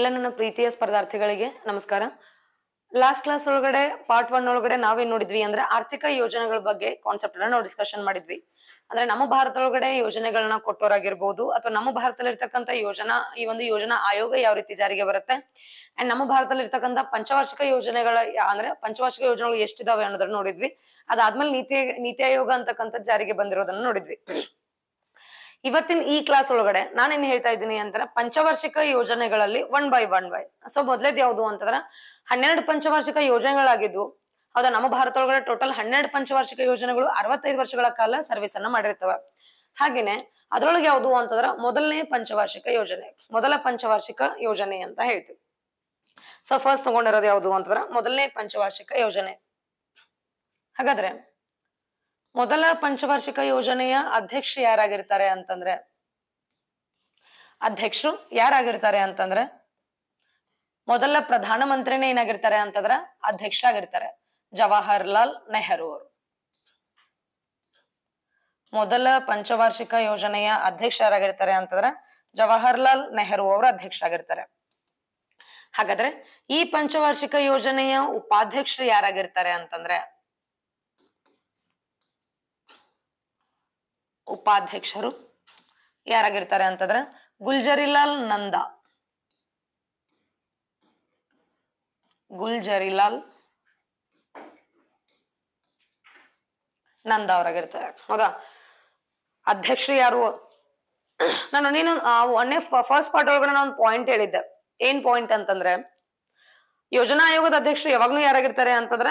ಎಲ್ಲ ನನ್ನ ಪ್ರೀತಿಯ ಸ್ಪರ್ಧಾರ್ಥಿಗಳಿಗೆ ನಮಸ್ಕಾರ ಲಾಸ್ಟ್ ಕ್ಲಾಸ್ ಒಳಗಡೆ ಪಾರ್ಟ್ ಒನ್ ಒಳಗಡೆ ನಾವೇನ್ ನೋಡಿದ್ವಿ ಅಂದ್ರೆ ಆರ್ಥಿಕ ಯೋಜನೆಗಳ ಬಗ್ಗೆ ಕಾನ್ಸೆಪ್ಟ್ ನಾವು ಡಿಸ್ಕಷನ್ ಮಾಡಿದ್ವಿ ಅಂದ್ರೆ ನಮ್ಮ ಭಾರತ ಒಳಗಡೆ ಯೋಜನೆಗಳನ್ನ ಕೊಟ್ಟೋರಾಗಿರ್ಬೋದು ಅಥವಾ ನಮ್ಮ ಭಾರತದಲ್ಲಿ ಇರ್ತಕ್ಕಂಥ ಯೋಜನಾ ಈ ಒಂದು ಯೋಜನಾ ಆಯೋಗ ಯಾವ ರೀತಿ ಜಾರಿಗೆ ಬರುತ್ತೆ ಅಂಡ್ ನಮ್ಮ ಭಾರತದಲ್ಲಿ ಇರ್ತಕ್ಕಂಥ ಪಂಚವಾರ್ಷಿಕ ಯೋಜನೆಗಳ ಅಂದ್ರೆ ಪಂಚವಾರ್ಷಿಕ ಯೋಜನೆಗಳು ಎಷ್ಟಿದಾವೆ ಅನ್ನೋದನ್ನ ನೋಡಿದ್ವಿ ಅದಾದ್ಮೇಲೆ ನೀತಿ ನೀತಿ ಆಯೋಗ ಅಂತಕ್ಕಂಥದ್ದು ಜಾರಿಗೆ ಬಂದಿರೋದನ್ನ ನೋಡಿದ್ವಿ ಇವತ್ತಿನ ಈ ಕ್ಲಾಸ್ ಒಳಗಡೆ ನಾನೇನ್ ಹೇಳ್ತಾ ಇದ್ದೀನಿ ಅಂತಂದ್ರೆ ಪಂಚವಾರ್ಷಿಕ ಯೋಜನೆಗಳಲ್ಲಿ one by one by so ಮೊದಲೇದು ಯಾವ್ದು ಅಂತಂದ್ರೆ ಹನ್ನೆರಡು ಪಂಚವಾರ್ಷಿಕ ಯೋಜನೆಗಳಾಗಿದ್ವು ಹೌದಾ ನಮ್ಮ ಭಾರತ ಒಳಗಡೆ ಟೋಟಲ್ ಹನ್ನೆರಡು ಪಂಚವಾರ್ಷಿಕ ಯೋಜನೆಗಳು ಅರವತ್ತೈದು ವರ್ಷಗಳ ಕಾಲ ಸರ್ವಿಸ್ ಅನ್ನ ಮಾಡಿರ್ತವೆ ಹಾಗೇನೆ ಅದರೊಳಗೆ ಯಾವುದು ಅಂತಂದ್ರೆ ಮೊದಲನೇ ಪಂಚವಾರ್ಷಿಕ ಯೋಜನೆ ಮೊದಲ ಪಂಚವಾರ್ಷಿಕ ಯೋಜನೆ ಅಂತ ಹೇಳ್ತೀವಿ ಸೊ ಫಸ್ಟ್ ತಗೊಂಡಿರೋದು ಯಾವುದು ಅಂತಂದ್ರ ಮೊದಲನೇ ಪಂಚವಾರ್ಷಿಕ ಯೋಜನೆ ಹಾಗಾದ್ರೆ ಮೊದಲ ಪಂಚವಾರ್ಷಿಕ ಯೋಜನೆಯ ಅಧ್ಯಕ್ಷ ಯಾರಾಗಿರ್ತಾರೆ ಅಂತಂದ್ರೆ ಅಧ್ಯಕ್ಷರು ಯಾರಾಗಿರ್ತಾರೆ ಅಂತಂದ್ರೆ ಮೊದಲ ಪ್ರಧಾನ ಮಂತ್ರಿನೇ ಏನಾಗಿರ್ತಾರೆ ಅಂತಂದ್ರ ಅಧ್ಯಕ್ಷರಾಗಿರ್ತಾರೆ ಜವಾಹರ್ಲಾಲ್ ನೆಹರು ಅವರು ಮೊದಲ ಪಂಚವಾರ್ಷಿಕ ಯೋಜನೆಯ ಅಧ್ಯಕ್ಷ ಯಾರಾಗಿರ್ತಾರೆ ಅಂತಂದ್ರ ಜವಾಹರ್ಲಾಲ್ ನೆಹರು ಅವರು ಆಗಿರ್ತಾರೆ ಹಾಗಾದ್ರೆ ಈ ಪಂಚವಾರ್ಷಿಕ ಯೋಜನೆಯ ಉಪಾಧ್ಯಕ್ಷರು ಯಾರಾಗಿರ್ತಾರೆ ಅಂತಂದ್ರೆ ಉಪಾಧ್ಯಕ್ಷರು ಯಾರಾಗಿರ್ತಾರೆ ಅಂತಂದ್ರೆ ಗುಲ್ಜರಿಲಾಲ್ ನಂದ ಗುಲ್ಜರಿಲಾಲ್ ನಂದ ಅವರಾಗಿರ್ತಾರೆ ಹೌದಾ ಅಧ್ಯಕ್ಷರು ಯಾರು ನಾನು ನೀನು ಒನ್ನೆ ಫಸ್ಟ್ ಪಾರ್ಟ್ ಒಳಗಡೆ ನಾನು ಒಂದು ಪಾಯಿಂಟ್ ಹೇಳಿದ್ದೆ ಏನ್ ಪಾಯಿಂಟ್ ಅಂತಂದ್ರೆ ಯೋಜನಾ ಆಯೋಗದ ಅಧ್ಯಕ್ಷರು ಯಾವಾಗ್ಲೂ ಯಾರಾಗಿರ್ತಾರೆ ಅಂತಂದ್ರೆ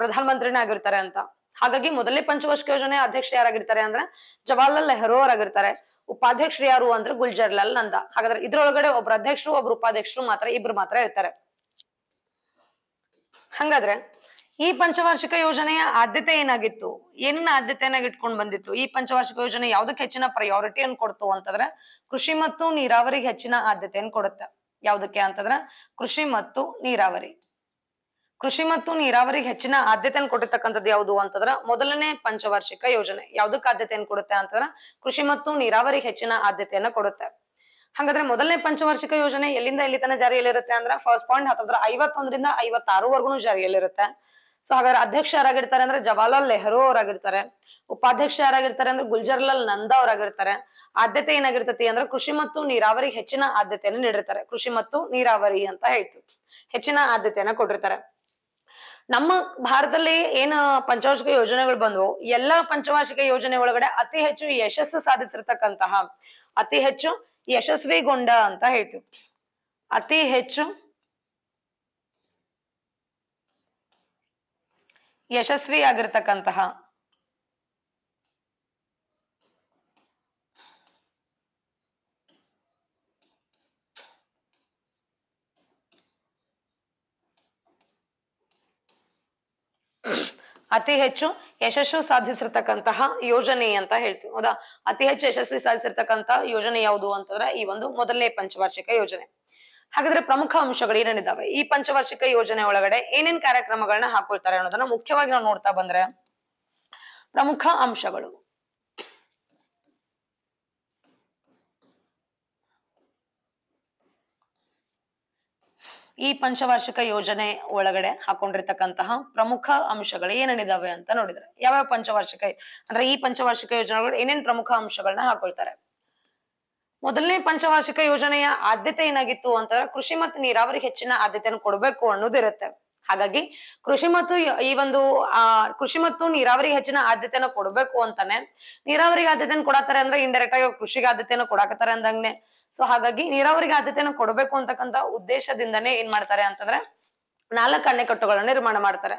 ಪ್ರಧಾನ ಮಂತ್ರಿನೇ ಆಗಿರ್ತಾರೆ ಅಂತ ಹಾಗಾಗಿ ಮೊದಲೇ ಪಂಚವಾರ್ಷಿಕ ಯೋಜನೆ ಅಧ್ಯಕ್ಷ ಯಾರಾಗಿರ್ತಾರೆ ಅಂದ್ರೆ ಜವಾಹರ್ಲಾಲ್ ನೆಹರು ಅವರಾಗಿರ್ತಾರೆ ಉಪಾಧ್ಯಕ್ಷರು ಯಾರು ಅಂದ್ರೆ ಗುಲ್ಜರ್ಲಾಲ್ ನಂದ ಹಾಗಾದ್ರೆ ಇದ್ರೊಳಗಡೆ ಒಬ್ರು ಅಧ್ಯಕ್ಷರು ಒಬ್ರು ಉಪಾಧ್ಯಕ್ಷರು ಮಾತ್ರ ಇಬ್ರು ಮಾತ್ರ ಇರ್ತಾರೆ ಹಂಗಾದ್ರೆ ಈ ಪಂಚವಾರ್ಷಿಕ ಯೋಜನೆಯ ಆದ್ಯತೆ ಏನಾಗಿತ್ತು ಏನನ್ನ ಆದ್ಯತೆಯನ್ನಾಗಿ ಇಟ್ಕೊಂಡು ಬಂದಿತ್ತು ಈ ಪಂಚವಾರ್ಷಿಕ ಯೋಜನೆ ಯಾವ್ದಕ್ಕೆ ಹೆಚ್ಚಿನ ಪ್ರಯಾರಿಟಿಯನ್ನು ಕೊಡ್ತು ಅಂತಂದ್ರೆ ಕೃಷಿ ಮತ್ತು ನೀರಾವರಿಗೆ ಹೆಚ್ಚಿನ ಆದ್ಯತೆಯನ್ನು ಕೊಡುತ್ತೆ ಯಾವ್ದಕ್ಕೆ ಅಂತಂದ್ರೆ ಕೃಷಿ ಮತ್ತು ನೀರಾವರಿ ಕೃಷಿ ಮತ್ತು ನೀರಾವರಿಗೆ ಹೆಚ್ಚಿನ ಆದ್ಯತೆಯನ್ನು ಕೊಟ್ಟಿರ್ತಕ್ಕಂಥದ್ದು ಯಾವುದು ಅಂತಂದ್ರ ಮೊದಲನೇ ಪಂಚವಾರ್ಷಿಕ ಯೋಜನೆ ಯಾವ್ದಕ್ ಆದ್ಯತೆಯನ್ನು ಕೊಡುತ್ತೆ ಅಂತಂದ್ರ ಕೃಷಿ ಮತ್ತು ನೀರಾವರಿಗೆ ಹೆಚ್ಚಿನ ಆದ್ಯತೆಯನ್ನ ಕೊಡುತ್ತೆ ಹಾಗಾದ್ರೆ ಮೊದಲನೇ ಪಂಚವಾರ್ಷಿಕ ಯೋಜನೆ ಎಲ್ಲಿಂದ ಎಲ್ಲಿ ತನಕ ಜಾರಿಯಲ್ಲಿರುತ್ತೆ ಅಂದ್ರೆ ಫಸ್ಟ್ ಪಾಯಿಂಟ್ ಹತ್ತದ್ರ ಐವತ್ತೊಂದರಿಂದ ಐವತ್ತಾರುವರೆಗೂ ಜಾರಿಯಲ್ಲಿರುತ್ತೆ ಸೊ ಹಾಗಾದ್ರೆ ಅಧ್ಯಕ್ಷ ಯಾರಾಗಿರ್ತಾರೆ ಅಂದ್ರೆ ಜವಾಹರ್ಲಾಲ್ ನೆಹರು ಅವರಾಗಿರ್ತಾರೆ ಉಪಾಧ್ಯಕ್ಷ ಯಾರಾಗಿರ್ತಾರೆ ಅಂದ್ರೆ ಗುಲ್ಜರ್ಲಾಲ್ ನಂದಾ ಅವರಾಗಿರ್ತಾರೆ ಆದ್ಯತೆ ಏನಾಗಿರ್ತತಿ ಅಂದ್ರೆ ಕೃಷಿ ಮತ್ತು ನೀರಾವರಿ ಹೆಚ್ಚಿನ ಆದ್ಯತೆಯನ್ನು ನೀಡಿರ್ತಾರೆ ಕೃಷಿ ಮತ್ತು ನೀರಾವರಿ ಅಂತ ಹೇಳ್ತು ಹೆಚ್ಚಿನ ಆದ್ಯತೆಯನ್ನ ಕೊಟ್ಟಿರ್ತಾರೆ ನಮ್ಮ ಭಾರತದಲ್ಲಿ ಏನು ಪಂಚವಾರ್ಷಿಕ ಯೋಜನೆಗಳು ಬಂದವು ಎಲ್ಲಾ ಪಂಚವಾರ್ಷಿಕ ಯೋಜನೆ ಒಳಗಡೆ ಅತಿ ಹೆಚ್ಚು ಯಶಸ್ಸು ಸಾಧಿಸಿರ್ತಕ್ಕಂತಹ ಅತಿ ಹೆಚ್ಚು ಯಶಸ್ವಿಗೊಂಡ ಅಂತ ಹೇಳ್ತೀವಿ ಅತಿ ಹೆಚ್ಚು ಯಶಸ್ವಿ ಆಗಿರ್ತಕ್ಕಂತಹ ಅತಿ ಹೆಚ್ಚು ಯಶಸ್ಸು ಸಾಧಿಸಿರ್ತಕ್ಕಂತಹ ಯೋಜನೆ ಅಂತ ಹೇಳ್ತೀವಿ ಹೌದಾ ಅತಿ ಹೆಚ್ಚು ಯಶಸ್ವಿ ಸಾಧಿಸಿರ್ತಕ್ಕಂತಹ ಯೋಜನೆ ಯಾವುದು ಅಂತಂದ್ರೆ ಈ ಒಂದು ಮೊದಲನೇ ಪಂಚವಾರ್ಷಿಕ ಯೋಜನೆ ಹಾಗಾದ್ರೆ ಪ್ರಮುಖ ಅಂಶಗಳು ಏನೇನಿದ್ದಾವೆ ಈ ಪಂಚವಾರ್ಷಿಕ ಯೋಜನೆ ಒಳಗಡೆ ಏನೇನ್ ಕಾರ್ಯಕ್ರಮಗಳನ್ನ ಹಾಕೊಳ್ತಾರೆ ಅನ್ನೋದನ್ನ ಮುಖ್ಯವಾಗಿ ನಾವು ನೋಡ್ತಾ ಬಂದ್ರೆ ಪ್ರಮುಖ ಅಂಶಗಳು ಈ ಪಂಚವಾರ್ಷಿಕ ಯೋಜನೆ ಒಳಗಡೆ ಹಾಕೊಂಡಿರ್ತಕ್ಕಂತಹ ಪ್ರಮುಖ ಅಂಶಗಳು ಏನೇನಿದಾವೆ ಅಂತ ನೋಡಿದ್ರೆ ಯಾವ್ಯಾವ ಪಂಚವಾರ್ಷಿಕ ಅಂದ್ರೆ ಈ ಪಂಚವಾರ್ಷಿಕ ಯೋಜನೆಗಳು ಏನೇನ್ ಪ್ರಮುಖ ಅಂಶಗಳನ್ನ ಹಾಕೊಳ್ತಾರೆ ಮೊದಲನೇ ಪಂಚವಾರ್ಷಿಕ ಯೋಜನೆಯ ಆದ್ಯತೆ ಏನಾಗಿತ್ತು ಅಂತಂದ್ರೆ ಕೃಷಿ ಮತ್ತು ನೀರಾವರಿ ಹೆಚ್ಚಿನ ಆದ್ಯತೆಯನ್ನು ಕೊಡಬೇಕು ಅನ್ನೋದಿರುತ್ತೆ ಹಾಗಾಗಿ ಕೃಷಿ ಮತ್ತು ಈ ಒಂದು ಆ ಕೃಷಿ ಮತ್ತು ನೀರಾವರಿ ಹೆಚ್ಚಿನ ಆದ್ಯತೆಯನ್ನು ಕೊಡಬೇಕು ಅಂತಾನೆ ನೀರಾವರಿ ಆದ್ಯತೆಯನ್ನು ಕೊಡಾತಾರೆ ಅಂದ್ರೆ ಇಂಡೈರೆಕ್ಟ್ ಆಗಿ ಕೃಷಿಗೆ ಆದ್ಯತೆಯನ್ನು ಕೊಡಾಕತ್ತಾರೆ ಅಂದಂಗೆ ಸೊ ಹಾಗಾಗಿ ನೀರಾವರಿಗೆ ಆದ್ಯತೆಯನ್ನು ಕೊಡಬೇಕು ಅಂತಕ್ಕಂತ ಉದ್ದೇಶದಿಂದನೇ ಏನ್ ಮಾಡ್ತಾರೆ ಅಂತಂದ್ರೆ ನಾಲ್ಕು ಅಣೆಕಟ್ಟುಗಳನ್ನ ನಿರ್ಮಾಣ ಮಾಡ್ತಾರೆ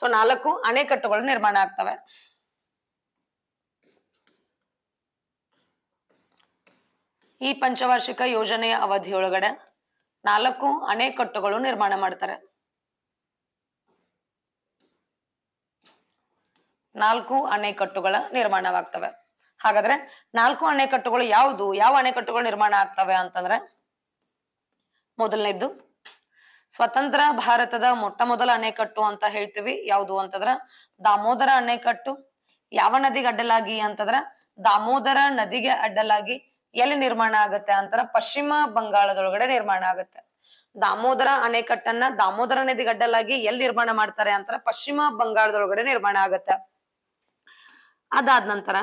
ಸೊ ನಾಲ್ಕು ಅಣೆಕಟ್ಟುಗಳು ನಿರ್ಮಾಣ ಆಗ್ತವೆ ಈ ಪಂಚವಾರ್ಷಿಕ ಯೋಜನೆಯ ಅವಧಿಯೊಳಗಡೆ ನಾಲ್ಕು ಅಣೆಕಟ್ಟುಗಳು ನಿರ್ಮಾಣ ಮಾಡ್ತಾರೆ ನಾಲ್ಕು ಅಣೆಕಟ್ಟುಗಳ ನಿರ್ಮಾಣವಾಗ್ತವೆ ಹಾಗಾದ್ರೆ ನಾಲ್ಕು ಅಣೆಕಟ್ಟುಗಳು ಯಾವುದು ಯಾವ ಅಣೆಕಟ್ಟುಗಳು ನಿರ್ಮಾಣ ಆಗ್ತವೆ ಅಂತಂದ್ರೆ ಮೊದಲನೇದ್ದು ಸ್ವತಂತ್ರ ಭಾರತದ ಮೊಟ್ಟ ಮೊದಲ ಅಣೆಕಟ್ಟು ಅಂತ ಹೇಳ್ತೀವಿ ಯಾವುದು ಅಂತಂದ್ರ ದಾಮೋದರ ಅಣೆಕಟ್ಟು ಯಾವ ನದಿಗೆ ಅಡ್ಡಲಾಗಿ ಅಂತಂದ್ರ ದಾಮೋದರ ನದಿಗೆ ಅಡ್ಡಲಾಗಿ ಎಲ್ಲಿ ನಿರ್ಮಾಣ ಆಗತ್ತೆ ಅಂತಾರ ಪಶ್ಚಿಮ ಬಂಗಾಳದೊಳಗಡೆ ನಿರ್ಮಾಣ ಆಗತ್ತೆ ದಾಮೋದರ ಅಣೆಕಟ್ಟನ್ನ ದಾಮೋದರ ನದಿಗೆ ಅಡ್ಡಲಾಗಿ ಎಲ್ಲಿ ನಿರ್ಮಾಣ ಮಾಡ್ತಾರೆ ಅಂತಾರ ಪಶ್ಚಿಮ ಬಂಗಾಳದೊಳಗಡೆ ನಿರ್ಮಾಣ ಆಗತ್ತೆ ಅದಾದ ನಂತರ